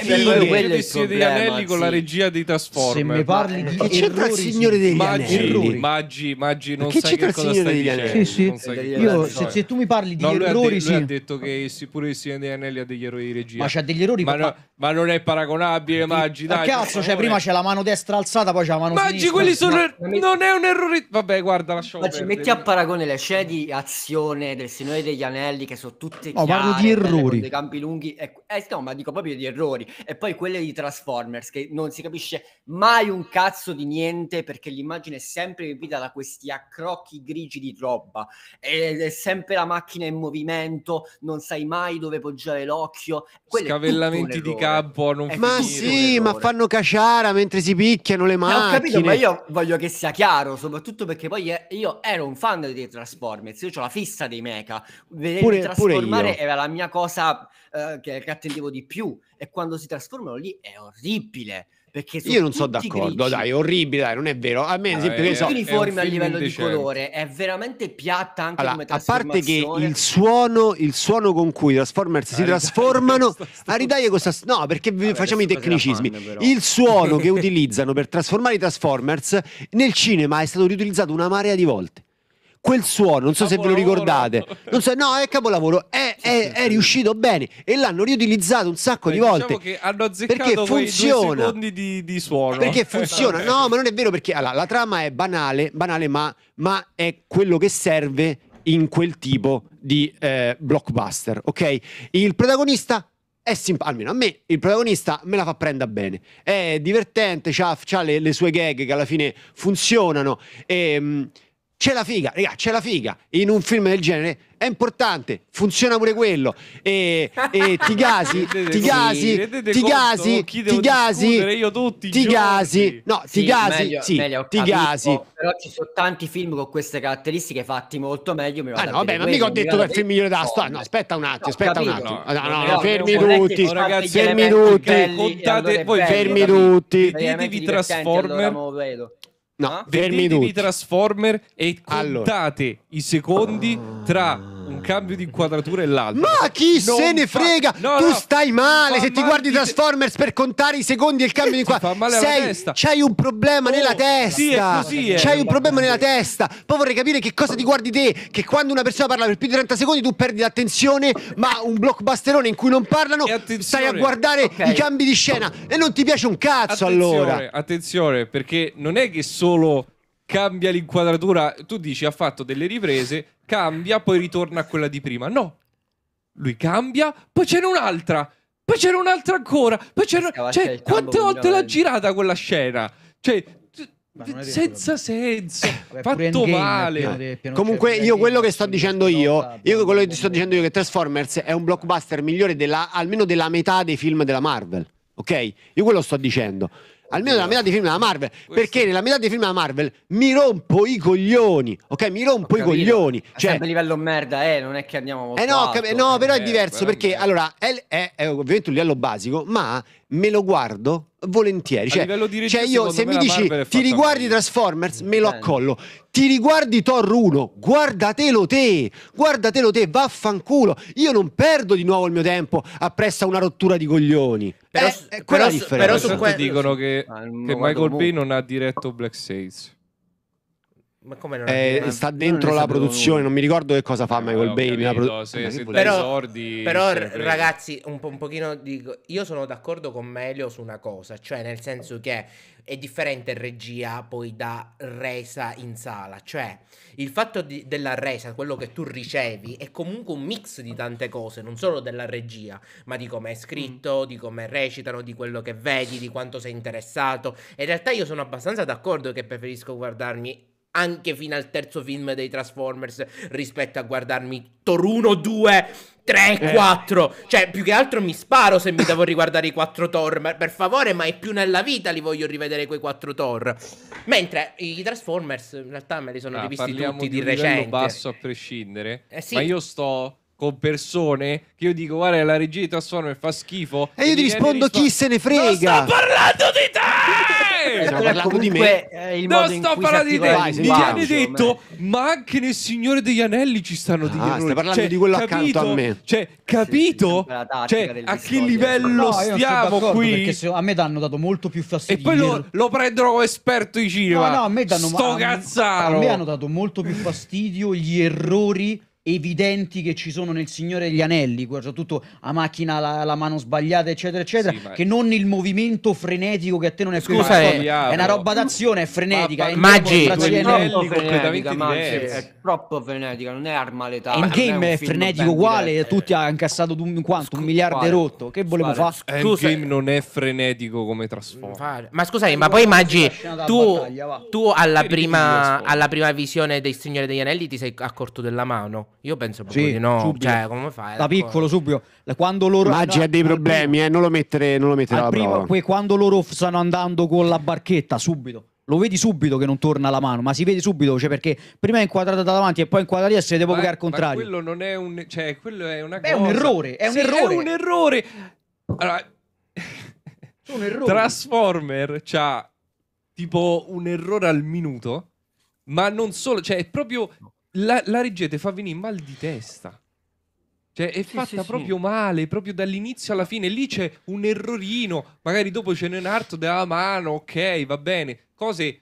figlie degli anelli con la regia dei Transformers. Se mi parli di che c'entra il signore degli Maggi, anelli? Maggi, Maggi, non che sai che cosa stai dicendo. Sì, sì. Io, se, tu mi parli di errori, lui ha detto che pure il signore degli anelli ha degli errori di regia. Ma c'ha degli errori, ma non è paragonabile, Maggi. Ma cazzo, cioè prima c'è la mano destra destra alzata, poi c'è la mano Ma oggi quelli sono... Ma... Er-, non è un errore... Vabbè, guarda, lasciamo Ma metti a paragone le scene di azione del Signore degli Anelli, che sono tutte no, chiare... No, parlo di errori. Dei campi lunghi... E... Eh, no, ma dico proprio di errori. E poi quelle di Transformers, che non si capisce mai un cazzo di niente, perché l'immagine è sempre riempita da questi accrocchi grigi di roba. E, è sempre la macchina in movimento, non sai mai dove poggiare l'occhio. Quello Scavellamenti di campo, non Ma sì, ma fanno caciara mentre si picchiano picchiano le mani. Eh, ho capito, ma io voglio che sia chiaro, soprattutto perché poi io ero un fan dei Transformers, io ho la fissa dei mecha, Vedere pure, trasformare era la mia cosa eh, che, che attendevo di più e quando si trasformano lì è orribile. Perché Io non sono d'accordo, grigi. dai, orribile, dai, non è vero. A me, ad ah, esempio, che eh, so, eh, uniforme a livello indecente. di certo. colore, è veramente piatta anche allora, come A parte che il suono, il suono con cui i Transformers si trasformano, a ridaglie questa No, perché Vabbè, facciamo i tecnicismi. Fan, il suono che utilizzano per trasformare i Transformers nel cinema è stato riutilizzato una marea di volte quel suono, non so capolavoro. se ve lo ricordate, non so, no, è capolavoro, è, è, è riuscito bene e l'hanno riutilizzato un sacco Beh, di diciamo volte. Che hanno azzeccato perché funziona. secondi di, di, suono. Perché funziona, no, ma non è vero perché allora, la trama è banale, banale ma, ma è quello che serve in quel tipo di eh, blockbuster, ok? Il protagonista è simpatico, almeno a me il protagonista me la fa prendere bene, è divertente, ha le, le, sue gag che alla fine funzionano e... Ehm, Mh, c'è la figa, raga, c'è la figa in un film del genere. È importante, funziona pure quello. E, e ti gasi, ti gasi, ti gasi, ti gasi, io tutti ti gasi, no, ti gasi, sì, ti gasi. Però ci sono tanti film con queste caratteristiche fatti molto meglio. Mi ah no, vabbè, ma mica ho detto che è il film migliore della storia. No, aspetta un attimo, aspetta un attimo. No, no, no, fermi tutti, fermi tutti, fermi tutti. Vedetevi Transformer No, ah. fermi vedetevi tutti. Transformer e contate allora. i secondi tra un cambio di inquadratura e l'altro. Ma chi non se ne frega? No, tu no, stai male se ti guardi Transformers per contare i secondi e il cambio di inquadratura. Sei... C'hai un problema oh, nella testa. Sì, è così, eh. C'hai un problema nella testa. Poi vorrei capire che cosa ti guardi te. Che quando una persona parla per più di 30 secondi tu perdi l'attenzione, ma un blockbusterone in cui non parlano stai a guardare okay. i cambi di scena e non ti piace un cazzo attenzione, allora. Attenzione, perché non è che solo cambia l'inquadratura. Tu dici ha fatto delle riprese, cambia, poi ritorna a quella di prima. No, lui cambia, poi c'è un'altra, poi c'è un'altra ancora, poi c'è cioè, quante volte l'ha girata quella scena? Cioè, senza senso, eh, fatto male. Comunque, io quello che sto dicendo io, io quello che sto dicendo io, che Transformers è un blockbuster migliore della, almeno della metà dei film della Marvel. Ok? Io quello sto dicendo almeno nella metà dei film della Marvel. Questo. Perché nella metà dei film della Marvel mi rompo i coglioni, ok? Mi rompo i coglioni. Cioè, è sempre livello merda, eh, non è che andiamo Eh no, cap- no però è eh, diverso perché, allora, è, è, è ovviamente un livello basico, ma me lo guardo volentieri. Cioè, cioè io se mi dici ti riguardi Transformers, me lo eh. accollo. Ti riguardi Thor 1, guardatelo te, guardatelo te, vaffanculo. Io non perdo di nuovo il mio tempo appresso a una rottura di coglioni. Però, eh, però, però su questo dicono che, ah, che Michael Bay non ha diretto Black Sails. Ma come non eh, è, ma sta dentro non la produzione, uno. non mi ricordo che cosa fa eh, Michael Bay. Capito, se, se però, esordi, però ragazzi, un, po', un pochino dico, io sono d'accordo con Melio su una cosa, cioè nel senso che è differente regia poi da resa in sala, cioè il fatto di, della resa, quello che tu ricevi, è comunque un mix di tante cose, non solo della regia, ma di come è scritto, mm. di come recitano, di quello che vedi, di quanto sei interessato. In realtà io sono abbastanza d'accordo che preferisco guardarmi anche fino al terzo film dei Transformers rispetto a guardarmi Thor 1, 2, 3, eh. 4. Cioè, più che altro mi sparo se mi devo riguardare i 4 Thor. Ma per favore, mai più nella vita li voglio rivedere quei 4 Thor. Mentre i Transformers, in realtà, me li sono ah, rivisti tutti di, di recente. basso a prescindere. Eh, sì. Ma io sto con persone che io dico guarda la regia di Transformers fa schifo e, io ti rispondo rispo- chi se ne frega non sto parlando di te comunque, di me. Eh, non sto parlando di te. Mi viene detto, ma anche nel Signore degli Anelli ci stanno ah, degli Stai parlando cioè, di quello capito? accanto a me. Cioè, capito? Sì, cioè, a che livello no, stiamo qui? Se, a me danno dato molto più fastidio. E poi lo, lo prendono come esperto di cinema. No, no, a me danno Sto a, cazzaro. A me hanno dato molto più fastidio gli errori evidenti che ci sono nel Signore degli Anelli, soprattutto a macchina la, la mano sbagliata, eccetera, eccetera, sì, ma... che non il movimento frenetico che a te non è Scusa, è, eh, è, una roba d'azione, è frenetica. Ma, ma, è Maggi, è troppo frenetica, Maggi, è troppo frenetica, non è arma letale. In game è, frenetico uguale, eh. tutti hanno incassato un, quanto, un miliardo quale? rotto, che volevo fare? Eh, game non è frenetico come trasforma. Ma scusai, eh, ma poi Maggi, tu, tu alla, prima, alla prima visione del Signore degli Anelli ti sei accorto della mano io penso proprio sì, di no. Subito. Cioè, come fai? Da piccolo, ecco. subito. Quando loro. Maggi ha dei problemi, primo, eh, non lo mettere, non lo mettere alla prima, Poi, quando loro stanno andando con la barchetta, subito. Lo vedi subito che non torna la mano, ma si vede subito, cioè perché prima è inquadrata da davanti e poi inquadrata e se ne deve al contrario. Ma quello non è un. Cioè, quello è una cosa. È un errore. È un sì, errore. È un errore. Allora. un errore. Transformer c'ha tipo un errore al minuto, ma non solo, cioè è proprio la, la reggete fa venire mal di testa. Cioè, è sì, fatta sì, proprio sì. male, proprio dall'inizio alla fine. Lì c'è un errorino, magari dopo ce n'è un altro della mano, ok, va bene. Cose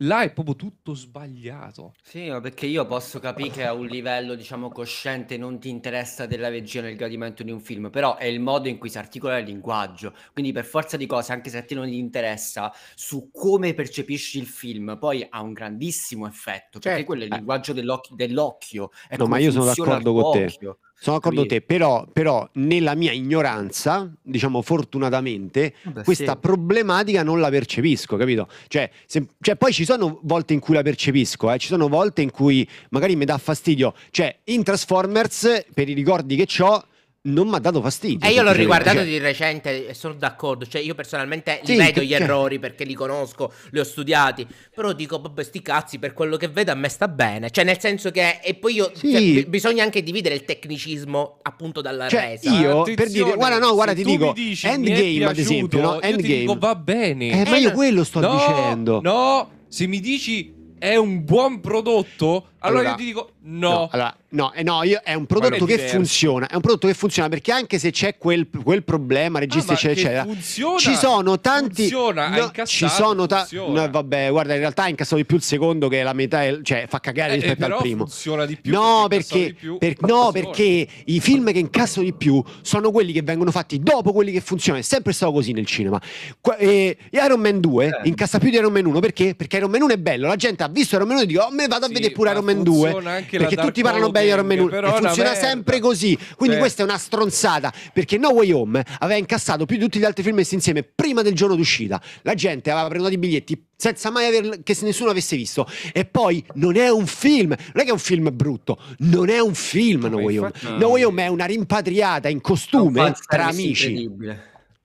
là è proprio tutto sbagliato. Sì, perché io posso capire che a un livello, diciamo, cosciente non ti interessa della regia nel gradimento di un film, però è il modo in cui si articola il linguaggio. Quindi per forza di cose, anche se a te non gli interessa, su come percepisci il film, poi ha un grandissimo effetto, perché certo. quello è il eh. linguaggio dell'occhio, dell'occhio è No, ma io sono d'accordo con te. Sono d'accordo con te, però, però, nella mia ignoranza, diciamo fortunatamente, Beh, questa sì. problematica non la percepisco, capito? Cioè, se, cioè, poi ci sono volte in cui la percepisco, eh? ci sono volte in cui magari mi dà fastidio. Cioè, in Transformers, per i ricordi che ho, non mi ha dato fastidio. E io l'ho riguardato cioè... di recente e sono d'accordo, cioè io personalmente sì, vedo gli c'è. errori perché li conosco, li ho studiati, però dico vabbè sti cazzi per quello che vedo a me sta bene, cioè nel senso che e poi io sì. cioè, b- bisogna anche dividere il tecnicismo appunto dalla cioè, resa. Io per dire guarda no, guarda ti dico dici, Endgame piaciuto, ad esempio, no? Endgame. Dico, va bene. Eh, eh, ma io eh, quello sto no, dicendo. No, se mi dici è un buon prodotto allora, allora, io ti dico no. No, allora, no, eh, no io, è un prodotto è che funziona. È un prodotto che funziona perché anche se c'è quel, quel problema, registri, ah, eccetera, funziona, ci sono tanti. Funziona, no, ci sono tanti. No, vabbè, guarda, in realtà ha incassato di più il secondo che la metà, è, cioè fa cagare eh, eh rispetto al primo. Funziona di più. No, perché, più, per, no perché i film che incassano di più sono quelli che vengono fatti dopo quelli che funzionano. È sempre stato così nel cinema. Qua, eh, Iron Man 2 eh. incassa più di Iron Man 1 perché? Perché Iron Man 1 è bello. La gente ha visto Iron Man 1 e dice, oh, me vado a sì, vedere pure Iron Man 2. Man 2 perché tutti parlano bene di Iron Man 1 e funziona sempre così quindi eh. questa è una stronzata perché No Way Home aveva incassato più di tutti gli altri film messi insieme prima del giorno d'uscita la gente aveva prenotato i biglietti senza mai aver, che nessuno avesse visto e poi non è un film non è che è un film brutto non è un film No, Way Home no. no Way Home è una rimpatriata in costume tra amici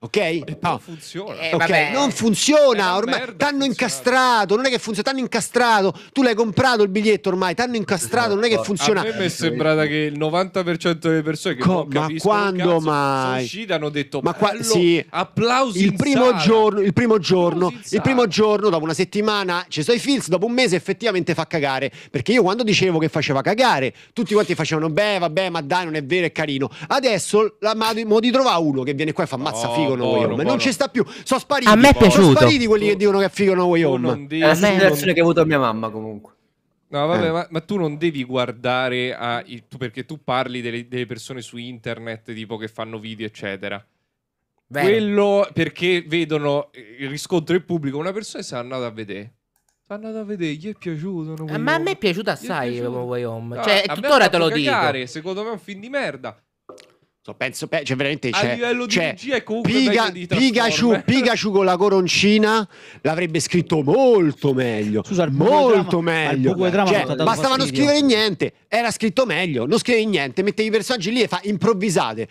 Ok? No. Funziona. Eh, okay. Non funziona, ormai t'hanno incastrato, non è che funziona, t'hanno incastrato, tu l'hai comprato il biglietto ormai, t'hanno incastrato, non è che esatto. funziona. A me mi è sembrata che il 90% delle persone che Co- ma quando cazzo, mai? uscite hanno detto ma qua- sì. applausi il primo giorno, il primo giorno, il primo giorno dopo una settimana ci sono i fills, dopo un mese effettivamente fa cagare, perché io quando dicevo che faceva cagare, tutti quanti facevano "Beh, vabbè, ma dai, non è vero, è carino". Adesso la mo di trova uno che viene qua e fa mazza figo figo No Way Home. Non ci sta più. Sono spariti. A me è piaciuto. Sono spariti quelli che dicono che è figo No Way Home. È la stessa reazione che ha avuto mia mamma comunque. No, vabbè, eh. ma, ma, tu non devi guardare a. tu, perché tu parli delle, delle, persone su internet, tipo che fanno video, eccetera. Bene. Quello perché vedono eh, il riscontro del pubblico, una persona si è andata a vedere. Si è andata a vedere, gli è piaciuto. Eh, ma a me è piaciuto assai Way Home. Cioè, ah, tuttora te lo cagare, dico. Secondo me è un film di merda. So, penso, beh, cioè veramente c'è, a livello di c'è, è comunque Piga, di Pikachu, Pikachu con la coroncina l'avrebbe scritto molto meglio. Scusa, molto drama, meglio. Cioè, bastava non scrivere niente, era scritto meglio. Non scrivevi niente, mettevi i personaggi lì e fa improvvisate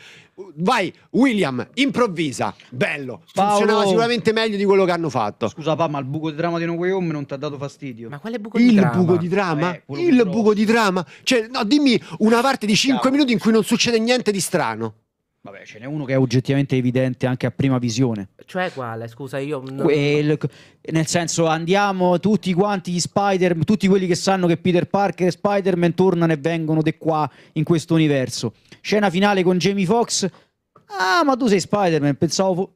vai William, improvvisa, bello, Paolo. funzionava sicuramente meglio di quello che hanno fatto. Scusa Pa, ma il buco di trama di No Way Home non ti ha dato fastidio? Ma quale buco il di trama? Buco di trama? Eh, il buco di trama? Cioè, no, dimmi una parte di 5 Ciao. minuti in cui non succede niente di strano. Vabbè, ce n'è uno che è oggettivamente evidente anche a prima visione. Cioè quale? Scusa, io... Non... Quel, nel senso, andiamo tutti quanti gli Spider, tutti quelli che sanno che Peter Parker e Spider-Man tornano e vengono di qua, in questo universo. Scena finale con Jamie Foxx. Ah, ma tu sei Spider-Man, pensavo... Fo...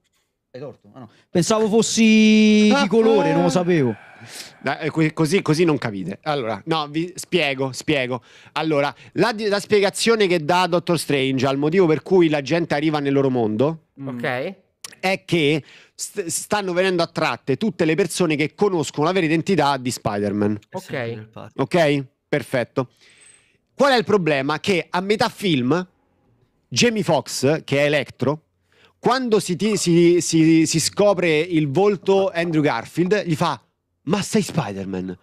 Hai torto? Ah, no. Pensavo fossi di colore, non lo sapevo. Eh, così, così, non capite. Allora, no, vi spiego, spiego. Allora, la, la spiegazione che dà Doctor Strange al motivo per cui la gente arriva nel loro mondo... Ok è che st- stanno venendo attratte tutte le persone che conoscono la vera identità di Spider-Man. Ok. Ok? Perfetto. Qual è il problema? Che a metà film Jamie Foxx, che è Electro, quando si, ti- si-, si-, si scopre il volto Andrew Garfield, gli fa ma sei Spider-Man?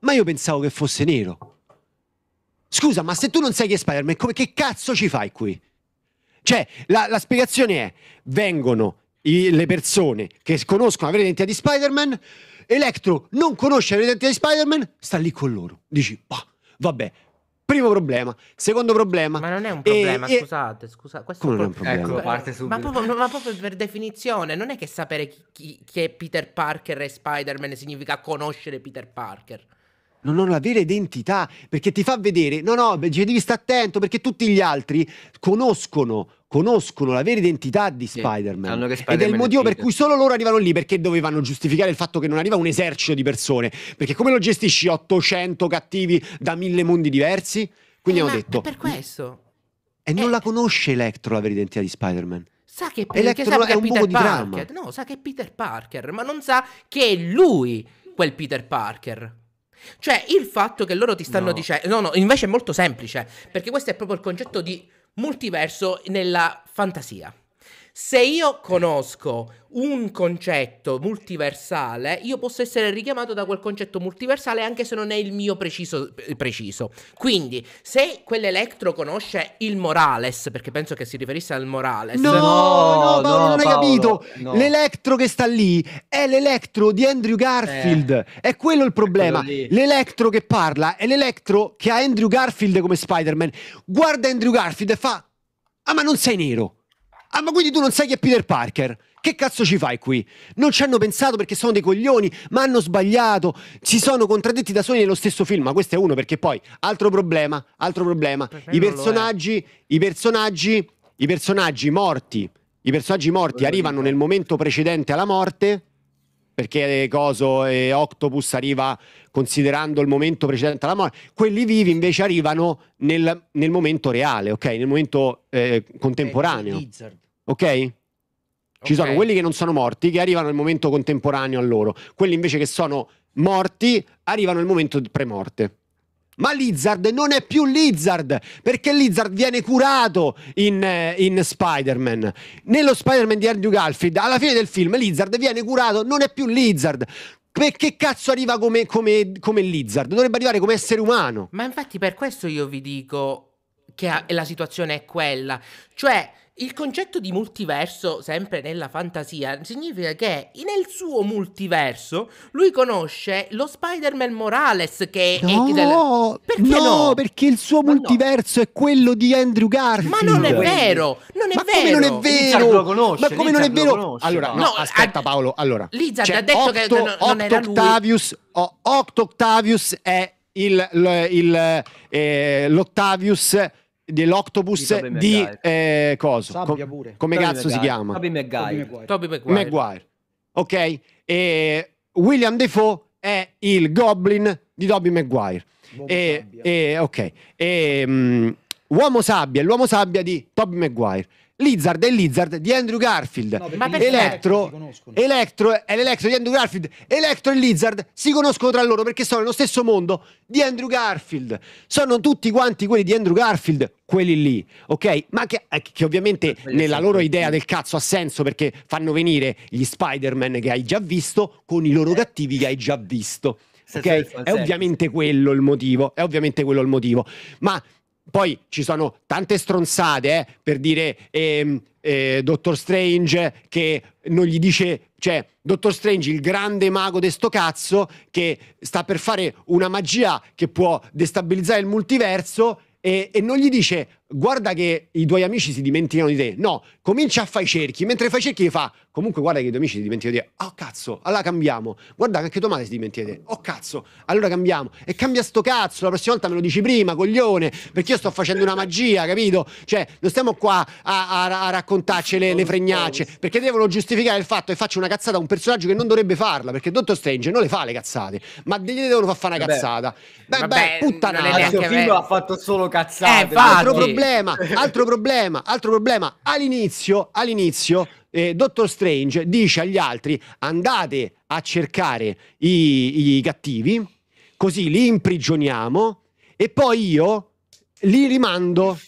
Ma io pensavo che fosse nero. Scusa, ma se tu non sai chi è Spider-Man, come, che cazzo ci fai qui? Cioè, la, la spiegazione è: vengono i, le persone che conoscono la vera identità di Spider-Man, Electro non conosce la vera identità di Spider-Man, sta lì con loro. Dici, bah, vabbè, Primo problema, secondo problema. Ma non è un problema, e, scusate, scusa. Questo non è un problema. Ecco, parte Ma proprio, ma proprio, per definizione, non è che sapere chi, chi è Peter Parker e Spider-Man significa conoscere Peter Parker non ho la vera identità, perché ti fa vedere, no, no, beh, devi stare attento perché tutti gli altri conoscono, conoscono la vera identità di sì, Spider-Man. Ed è il motivo per cui solo loro arrivano lì, perché dovevano giustificare il fatto che non arriva un esercito di persone, perché come lo gestisci 800 cattivi da mille mondi diversi? Quindi eh, hanno detto... per questo... E eh, non la conosce Electro la vera identità di Spider-Man. Sa che, Electro sa che è un Peter Parker. No, sa che è Peter Parker, ma non sa che è lui quel Peter Parker. Cioè, il fatto che loro ti stanno no. dicendo... No, no, invece è molto semplice, perché questo è proprio il concetto di multiverso nella fantasia. Se io conosco un concetto multiversale, io posso essere richiamato da quel concetto multiversale anche se non è il mio preciso. Eh, preciso. Quindi, se quell'elettro conosce il Morales, perché penso che si riferisse al Morales. No, no, no, Paolo, no non hai capito. No. L'elettro che sta lì è l'elettro di Andrew Garfield. Eh, è quello il problema. l'elettro che parla è l'elettro che ha Andrew Garfield come Spider-Man. Guarda Andrew Garfield e fa: Ah, ma non sei nero. Ah, ma quindi tu non sai chi è Peter Parker? Che cazzo ci fai qui? Non ci hanno pensato perché sono dei coglioni, ma hanno sbagliato, si sono contraddetti da soli nello stesso film, ma questo è uno perché poi, altro problema, altro problema, i personaggi, i personaggi, i personaggi morti, i personaggi morti arrivano nel momento precedente alla morte perché Coso e Octopus arriva considerando il momento precedente alla morte, quelli vivi invece arrivano nel, nel momento reale, ok? Nel momento eh, contemporaneo. Ok? Ci okay. sono quelli che non sono morti che arrivano nel momento contemporaneo a loro, quelli invece che sono morti arrivano nel momento premorte. Ma Lizard non è più Lizard, perché Lizard viene curato in, eh, in Spider-Man. Nello Spider-Man di Andrew Garfield, alla fine del film, Lizard viene curato, non è più Lizard. Perché cazzo arriva come, come, come Lizard? Dovrebbe arrivare come essere umano. Ma infatti per questo io vi dico che la situazione è quella. Cioè il concetto di multiverso, sempre nella fantasia, significa che nel suo multiverso lui conosce lo Spider-Man Morales che no, è... Del... Perché no, no, perché il suo Ma multiverso no. è quello di Andrew Garfield. Ma non è vero, non è Ma vero. Come non è vero? Lo conosce, Ma come Lizard non è vero? Allora, no, aspetta Paolo, allora. Lizard cioè, ha detto Octo, che non, non era Octavius, lui. Oh, Octo Octavius è il, il, il eh, l'Octavius dell'Octopus di, di eh, cosa? Co- come Toby cazzo Maguire. si chiama? Toby Maguire. Toby Maguire. Maguire. Ok? E William Defoe è il Goblin di Toby Maguire. E, e, ok. E, um, Uomo Sabbia, l'uomo sabbia di Toby Maguire. Lizard è Lizard di Andrew Garfield. No, Electro, Electro è l'Electro di Andrew Garfield. Electro e Lizard si conoscono tra loro perché sono nello stesso mondo di Andrew Garfield. Sono tutti quanti quelli di Andrew Garfield, quelli lì, ok? Ma che, eh, che ovviamente nella loro idea del cazzo ha senso perché fanno venire gli Spider-Man che hai già visto con i loro eh. cattivi che hai già visto. Ok? È ovviamente quello il motivo, è ovviamente quello il motivo. Ma poi ci sono tante stronzate eh, per dire ehm, eh, Dottor Strange che non gli dice, cioè Dottor Strange il grande mago de sto cazzo che sta per fare una magia che può destabilizzare il multiverso e, e non gli dice guarda che i tuoi amici si dimenticano di te. No, comincia a fare i cerchi. Mentre fai i cerchi fa, comunque guarda che i tuoi amici si dimenticano di te. Oh cazzo, allora cambiamo. Guarda che anche tua madre si dimentica di te. Oh cazzo, allora cambiamo. E cambia sto cazzo, la prossima volta me lo dici prima, coglione, perché io sto facendo una magia, capito? Cioè, non stiamo qua a, a, a raccontarci le, le, fregnacce, perché devono giustificare il fatto che faccio una cazzata a un personaggio che non dovrebbe farla, perché Dottor Strange non le fa le cazzate, ma gli devono far fare una cazzata. Beh, beh, beh puttanata. Il suo figlio ha fatto solo cazzate. Eh, infatti, problema, altro problema, altro problema. All'inizio, all'inizio eh, Doctor Strange dice agli altri andate a cercare i, i cattivi, così li imprigioniamo e poi io li rimando,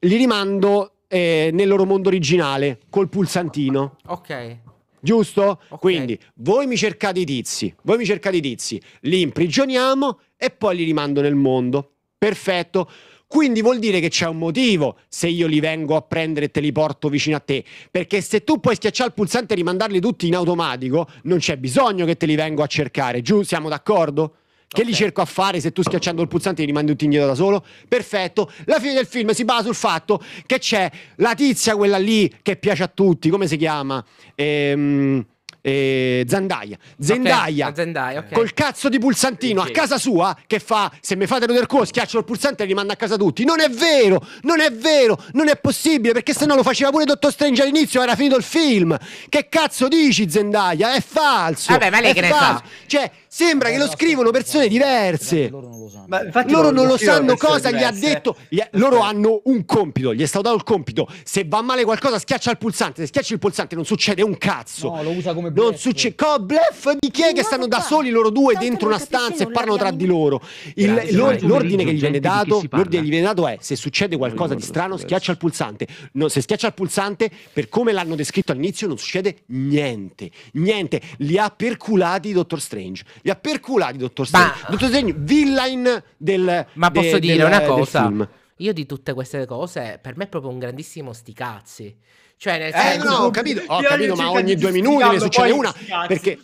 li rimando eh, nel loro mondo originale col pulsantino. Ok. Giusto? Okay. Quindi voi mi cercate i tizi, voi mi cercate i tizi, li imprigioniamo e poi li rimando nel mondo. Perfetto. Quindi vuol dire che c'è un motivo se io li vengo a prendere e te li porto vicino a te, perché se tu puoi schiacciare il pulsante e rimandarli tutti in automatico, non c'è bisogno che te li vengo a cercare, giù, siamo d'accordo? Che okay. li cerco a fare se tu schiacciando il pulsante li rimandi tutti indietro da solo? Perfetto. La fine del film si basa sul fatto che c'è la tizia, quella lì che piace a tutti, come si chiama? Ehm eh, Zandaia. Zendaia. Okay, Zendaya, okay. Col cazzo di pulsantino okay. a casa sua che fa se mi fate vedere il culo schiaccio il pulsante e li mando a casa tutti. Non è vero, non è vero, non è possibile perché se no lo faceva pure Dottor Strange all'inizio era finito il film. Che cazzo dici Zendaia? È falso. Vabbè, ma lei che ne fa? Cioè, sembra che lo scrivono persone diverse. Loro non lo sanno. Ma infatti loro non lo sanno cosa diverse. gli ha eh. detto. Gli ha... loro hanno un compito, gli è stato dato il compito. Se va male qualcosa schiaccia il pulsante, se schiacci il pulsante non succede un cazzo. No, lo usa come non succede. Cobleff di chi è che stanno da soli loro due dentro una stanza e parlano tra di loro. l'ordine che gli viene dato, l'ordine gli viene dato è se succede qualcosa di strano, schiaccia il pulsante. No, se schiaccia il pulsante, per come l'hanno descritto all'inizio, non succede niente. Niente. Li ha perculati Dottor Strange. Li ha perculati Dottor Strange. Dottor Strange, villain del. Ma posso dire del, una cosa? Io di tutte queste cose, per me è proprio un grandissimo sticazzi. Cioè, nel eh, senso... Eh no, ho capito, ho capito ma ogni due minuti ne succede una, perché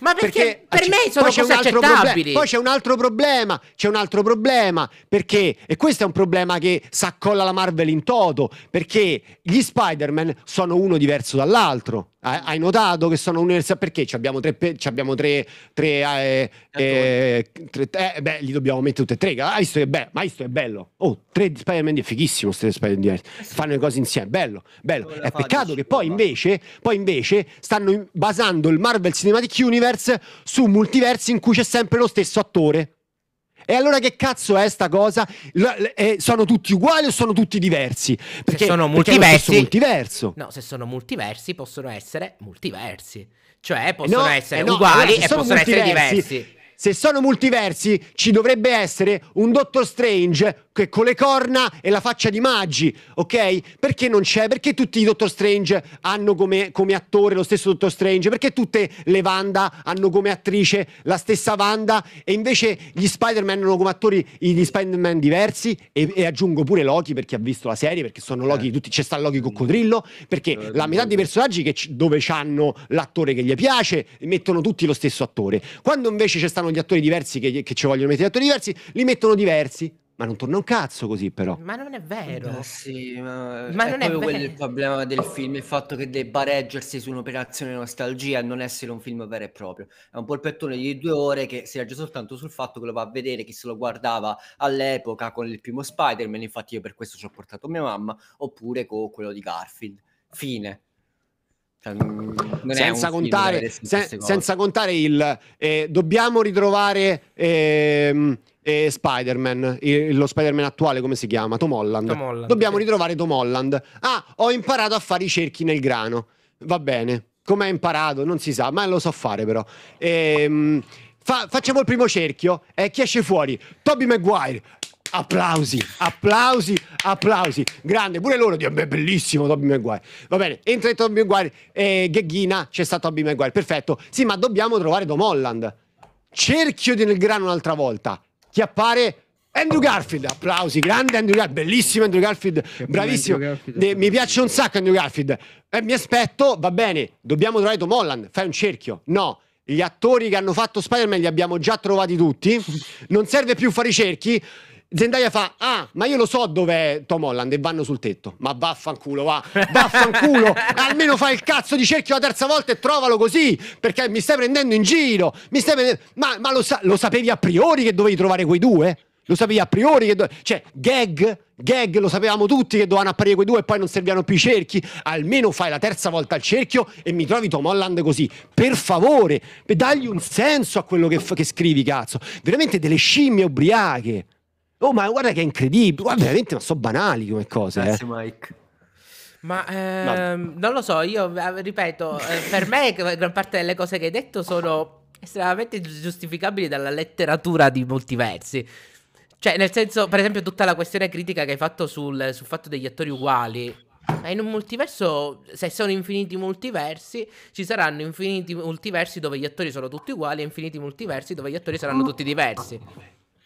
ma perché, perché per me sono cose accettabili. Poi c'è un altro problema, c'è un altro problema, perché, e questo è un problema che s'accolla la Marvel in toto, perché gli Spider-Man sono uno diverso dall'altro. Hai notato che sono università perché abbiamo tre, abbiamo tre, tre, eh, eh, tre eh, beh, li dobbiamo mettere tutti e tre. Ah, hai visto che bello, ma hai visto che bello. Oh, tre Spider-Man è fighissimo. Queste Spider-Man diverse eh fanno le cose insieme, bello, bello. È peccato che poi invece, poi invece stanno basando il Marvel Cinematic universe su multiversi in cui c'è sempre lo stesso attore. E allora che cazzo è sta cosa? L- eh, sono tutti uguali o sono tutti diversi? Perché se sono multiversi. multiverso. No, se sono multiversi possono essere multiversi. Cioè possono no, essere eh, no, uguali allora, e possono essere diversi. Se sono multiversi ci dovrebbe essere un Doctor Strange Hulk con le corna e la faccia di Maggi, ok? Perché non c'è? Perché tutti i Doctor Strange hanno come, come attore lo stesso Doctor Strange? Perché tutte le Wanda hanno come attrice la stessa Wanda e invece gli Spider-Man hanno come attori gli Spider-Man diversi e, e, aggiungo pure Loki perché ha visto la serie, perché sono Loki eh. tutti, c'è sta Loki coccodrillo, perché eh, la metà dei personaggi che, dove c'hanno l'attore che gli piace mettono tutti lo stesso attore. Quando invece ci stanno gli attori diversi che, che ci vogliono mettere gli attori diversi, li mettono diversi. Ma non torna un cazzo così, però. Ma non è vero. Eh sì, ma, ma è non è quello il problema del film: il fatto che debba reggersi su un'operazione nostalgia e non essere un film vero e proprio. È un polpettone di due ore che si regge soltanto sul fatto che lo va a vedere chi se lo guardava all'epoca con il primo Spider-Man. Infatti, io per questo ci ho portato mia mamma, oppure con quello di Garfield. Fine. Cioè, senza contare, sen- senza, contare, il eh, dobbiamo ritrovare eh, e Spider-Man, il, lo Spider-Man attuale come si chiama? Tom Holland. Tom Holland Dobbiamo sì. ritrovare Tom Holland. Ah, ho imparato a fare i cerchi nel grano. Va bene. Come ha imparato? Non si sa, ma lo so fare però. Ehm, fa, facciamo il primo cerchio e eh, chi esce fuori? Toby Maguire. Applausi, applausi, applausi. Grande, pure loro dicono, beh, bellissimo Toby Maguire. Va bene, entra Toby Maguire, eh, Gheghina, c'è stato Toby Maguire, perfetto. Sì, ma dobbiamo trovare Tom Holland. Cerchio nel grano un'altra volta chi appare Andrew Garfield, applausi, grande Andrew Garfield, bellissimo Andrew Garfield, bravissimo. Andrew Garfield, mi piace un sacco Andrew Garfield. Eh, mi aspetto, va bene, dobbiamo trovare Tom Holland, fai un cerchio. No, gli attori che hanno fatto Spider-Man li abbiamo già trovati tutti, non serve più fare i cerchi. Zendaya fa, ah, ma io lo so dov'è Tom Holland e vanno sul tetto. Ma vaffanculo, va, vaffanculo, almeno fai il cazzo di cerchio la terza volta e trovalo così, perché mi stai prendendo in giro, mi stai prendendo... Ma, ma lo, sa- lo sapevi a priori che dovevi trovare quei due? Lo sapevi a priori che... Do- cioè, gag, gag, lo sapevamo tutti che dovevano apparire quei due e poi non servivano più i cerchi. Almeno fai la terza volta al cerchio e mi trovi Tom Holland così. Per favore, per un senso a quello che, fa- che scrivi, cazzo. Veramente delle scimmie ubriache. Oh, ma guarda che è incredibile. Guarda, veramente, ma sono banali come cose. Eh. Grazie, eh. Mike. Ma ehm, no. non lo so, io eh, ripeto, eh, per me gran parte delle cose che hai detto sono estremamente giustificabili dalla letteratura di multiversi. Cioè, nel senso, per esempio, tutta la questione critica che hai fatto sul, sul fatto degli attori uguali. Ma in un multiverso, se sono infiniti multiversi, ci saranno infiniti multiversi dove gli attori sono tutti uguali e infiniti multiversi dove gli attori saranno tutti diversi.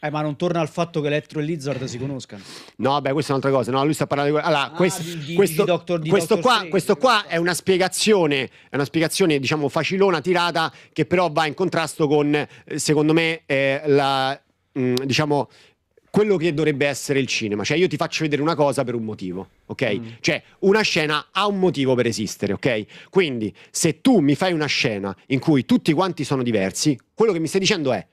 Eh, ma non torna al fatto che Electro e Lizard si conoscano. No, beh, questa è un'altra cosa. No, lui sta parlando di. Allora, ah, quest... di, di, questo, di Doctor, questo, qua, Strange, questo qua è una spiegazione, è una spiegazione, diciamo, facilona, tirata, che però va in contrasto con, eh, secondo me, eh, la, mh, mm, diciamo, quello che dovrebbe essere il cinema. Cioè, io ti faccio vedere una cosa per un motivo, ok? Mm. Cioè, una scena ha un motivo per esistere, ok? Quindi, se tu mi fai una scena in cui tutti quanti sono diversi, quello che mi stai dicendo è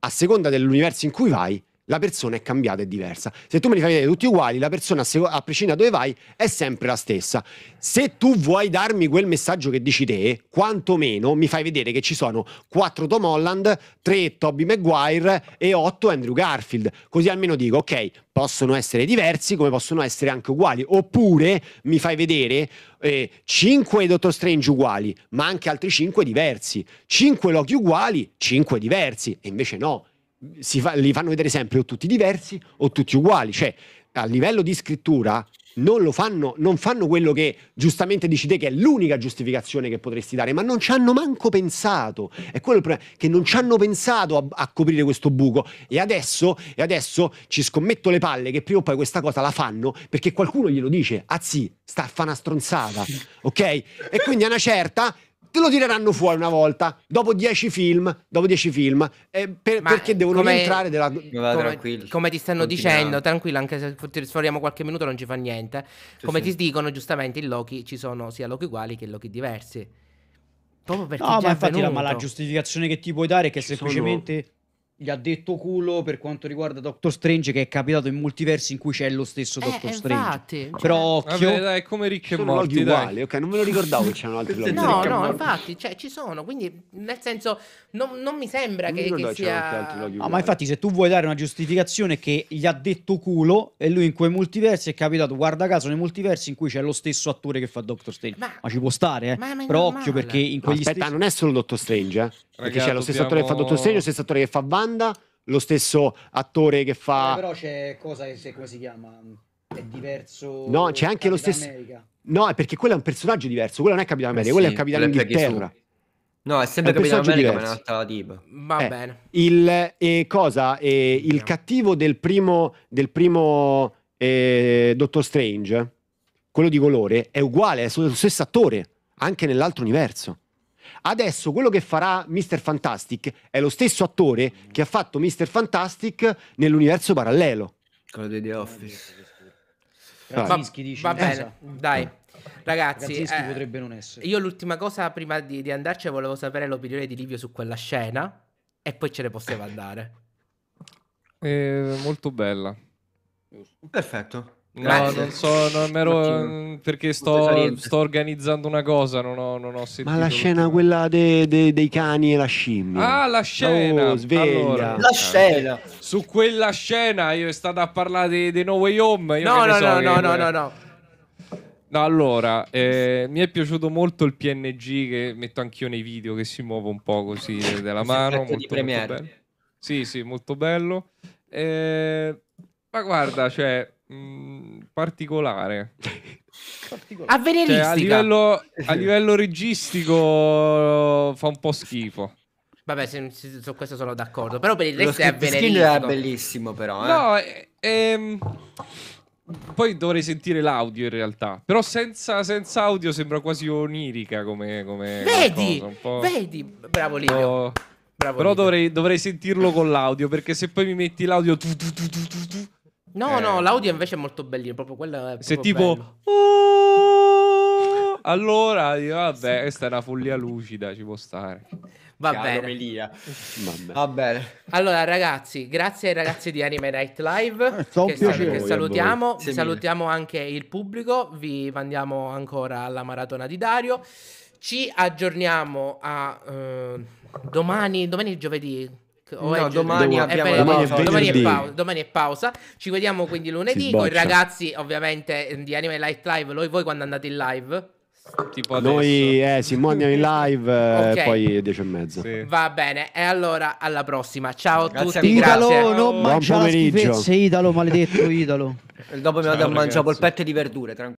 a seconda dell'universo in cui vai, la persona è cambiata e diversa. Se tu me li fai vedere tutti uguali, la persona, a prescindere da dove vai, è sempre la stessa. Se tu vuoi darmi quel messaggio che dici te, quantomeno mi fai vedere che ci sono 4 Tom Holland, 3 Toby Maguire e 8 Andrew Garfield. Così almeno dico, ok, possono essere diversi come possono essere anche uguali. Oppure mi fai vedere eh, 5 Doctor Strange uguali, ma anche altri 5 diversi. 5 Loki uguali, 5 diversi. E invece no fa, li fanno vedere sempre o tutti diversi o tutti uguali, cioè a livello di scrittura non lo fanno, non fanno quello che giustamente dici te che è l'unica giustificazione che potresti dare, ma non ci hanno manco pensato, è quello il problema, che non ci hanno pensato a, a coprire questo buco e adesso, e adesso ci scommetto le palle che prima o poi questa cosa la fanno perché qualcuno glielo dice, ah sì, sta a fare una stronzata, ok? E quindi a una certa te lo tireranno fuori una volta, dopo dieci film, dopo dieci film eh, per, perché devono come, rientrare della... Come, come, ti stanno Continuiamo. dicendo, tranquillo, anche se ti sforiamo qualche minuto non ci fa niente, sì, come sì. ti dicono giustamente in Loki ci sono sia Loki uguali che Loki diversi. Proprio perché no, ma infatti la, ma la, giustificazione che ti puoi dare è che ci semplicemente sono gli ha detto culo per quanto riguarda Doctor Strange che è capitato in multiversi in cui c'è lo stesso eh, Doctor eh, Strange infatti, però cioè, occhio vabbè, dai, come ricche e Morty uguali, ok non me lo ricordavo che c'erano altri loghi no no infatti cioè, ci sono quindi nel senso non, non mi sembra non che, che sia no, ma infatti se tu vuoi dare una giustificazione che gli ha detto culo e lui in quei multiversi è capitato guarda caso nei multiversi in cui c'è lo stesso attore che fa Doctor Strange ma, ma ci può stare eh. ma, ma però occhio perché in quegli no, aspetta stessi... non è solo Doctor Strange eh? Ragazzi, perché c'è lo stesso dobbiamo... attore che fa Doctor Strange lo stesso attore che fa Van Miranda, lo stesso attore che fa... Eh, però c'è cosa, che, come si chiama? È diverso... No, c'è anche Capitan lo stesso... America. No, è perché quello è un personaggio diverso, quello non è Capitano eh America, eh sì, quello è Capitano Inghilterra. No, è sempre è Capitano America, diverso. ma è un'altra tipa. Va eh, bene. Il, eh, cosa, eh, il no. cattivo del primo, del primo eh, Doctor Strange, quello di colore, è uguale, è lo stesso attore, anche nell'altro universo. Adesso quello che farà Mr. Fantastic è lo stesso attore che ha fatto Mr. Fantastic nell'universo parallelo. Quello di The Office. Ah, va, va bene, eh, dai. Ragazzi, eh, potrebbe non essere. Io l'ultima cosa prima di, di andarci volevo sapere l'opinione di Livio su quella scena e poi ce ne possiamo andare. Eh, molto bella. Perfetto. No, non so, mm, non ero, perché sto, sto, organizzando una cosa, non ho, non ho sentito. Ma la scena tutto. quella de, de, dei cani e la scimmia. Ah, la oh, scena! Oh, allora, la scena! Su quella scena io sono stato a parlare di, di No Way Home. Io no, no, so no, no, no, no, no. No, allora, eh, mi è piaciuto molto il PNG che metto anch'io nei video che si muove un po' così eh, della mano. Molto, di molto bello. Sì, sì, molto bello. Eh, ma guarda, cioè Mm, particolare. Avveniristica. Cioè, a, livello, a livello registico fa un po' schifo. Vabbè, se, se, su questo sono d'accordo. Però per il resto è avveniristico. è bellissimo, però. Eh? No, è, eh, ehm, poi dovrei sentire l'audio in realtà. Però senza, senza audio sembra quasi onirica come. come vedi, qualcosa, vedi, bravo Lino. Oh. Bravo, però dovrei, dovrei, sentirlo con l'audio perché se poi mi metti l'audio tu, tu, tu, No, eh. no, l'audio invece è molto bellino, proprio quello Se tipo... Oh, allora, vabbè, sì. questa è una follia lucida, ci può stare. Va bene. Va bene. Allora, ragazzi, grazie ai ragazzi di Anime Night Live. È eh, che, piacere, che salutiamo. Vi salutiamo anche il pubblico. Vi mandiamo ancora alla maratona di Dario. Ci aggiorniamo a eh, domani. Domani giovedì. O no, domani, abbiamo... eh, domani, domani, è pausa, domani, è pausa, Ci vediamo quindi lunedì con i ragazzi, ovviamente, di Anime Light Live. Lo voi quando andate in live? Tipo Noi, eh, Simone, andiamo in live eh, okay. poi 10 e mezza. Sì. Va bene, e allora alla prossima. Ciao a grazie tutti. Italo, grazie. non Buon pomeriggio. Schifezze, Italo, maledetto Italo. E dopo mi vado a mangiare polpette di verdure, tranquillo.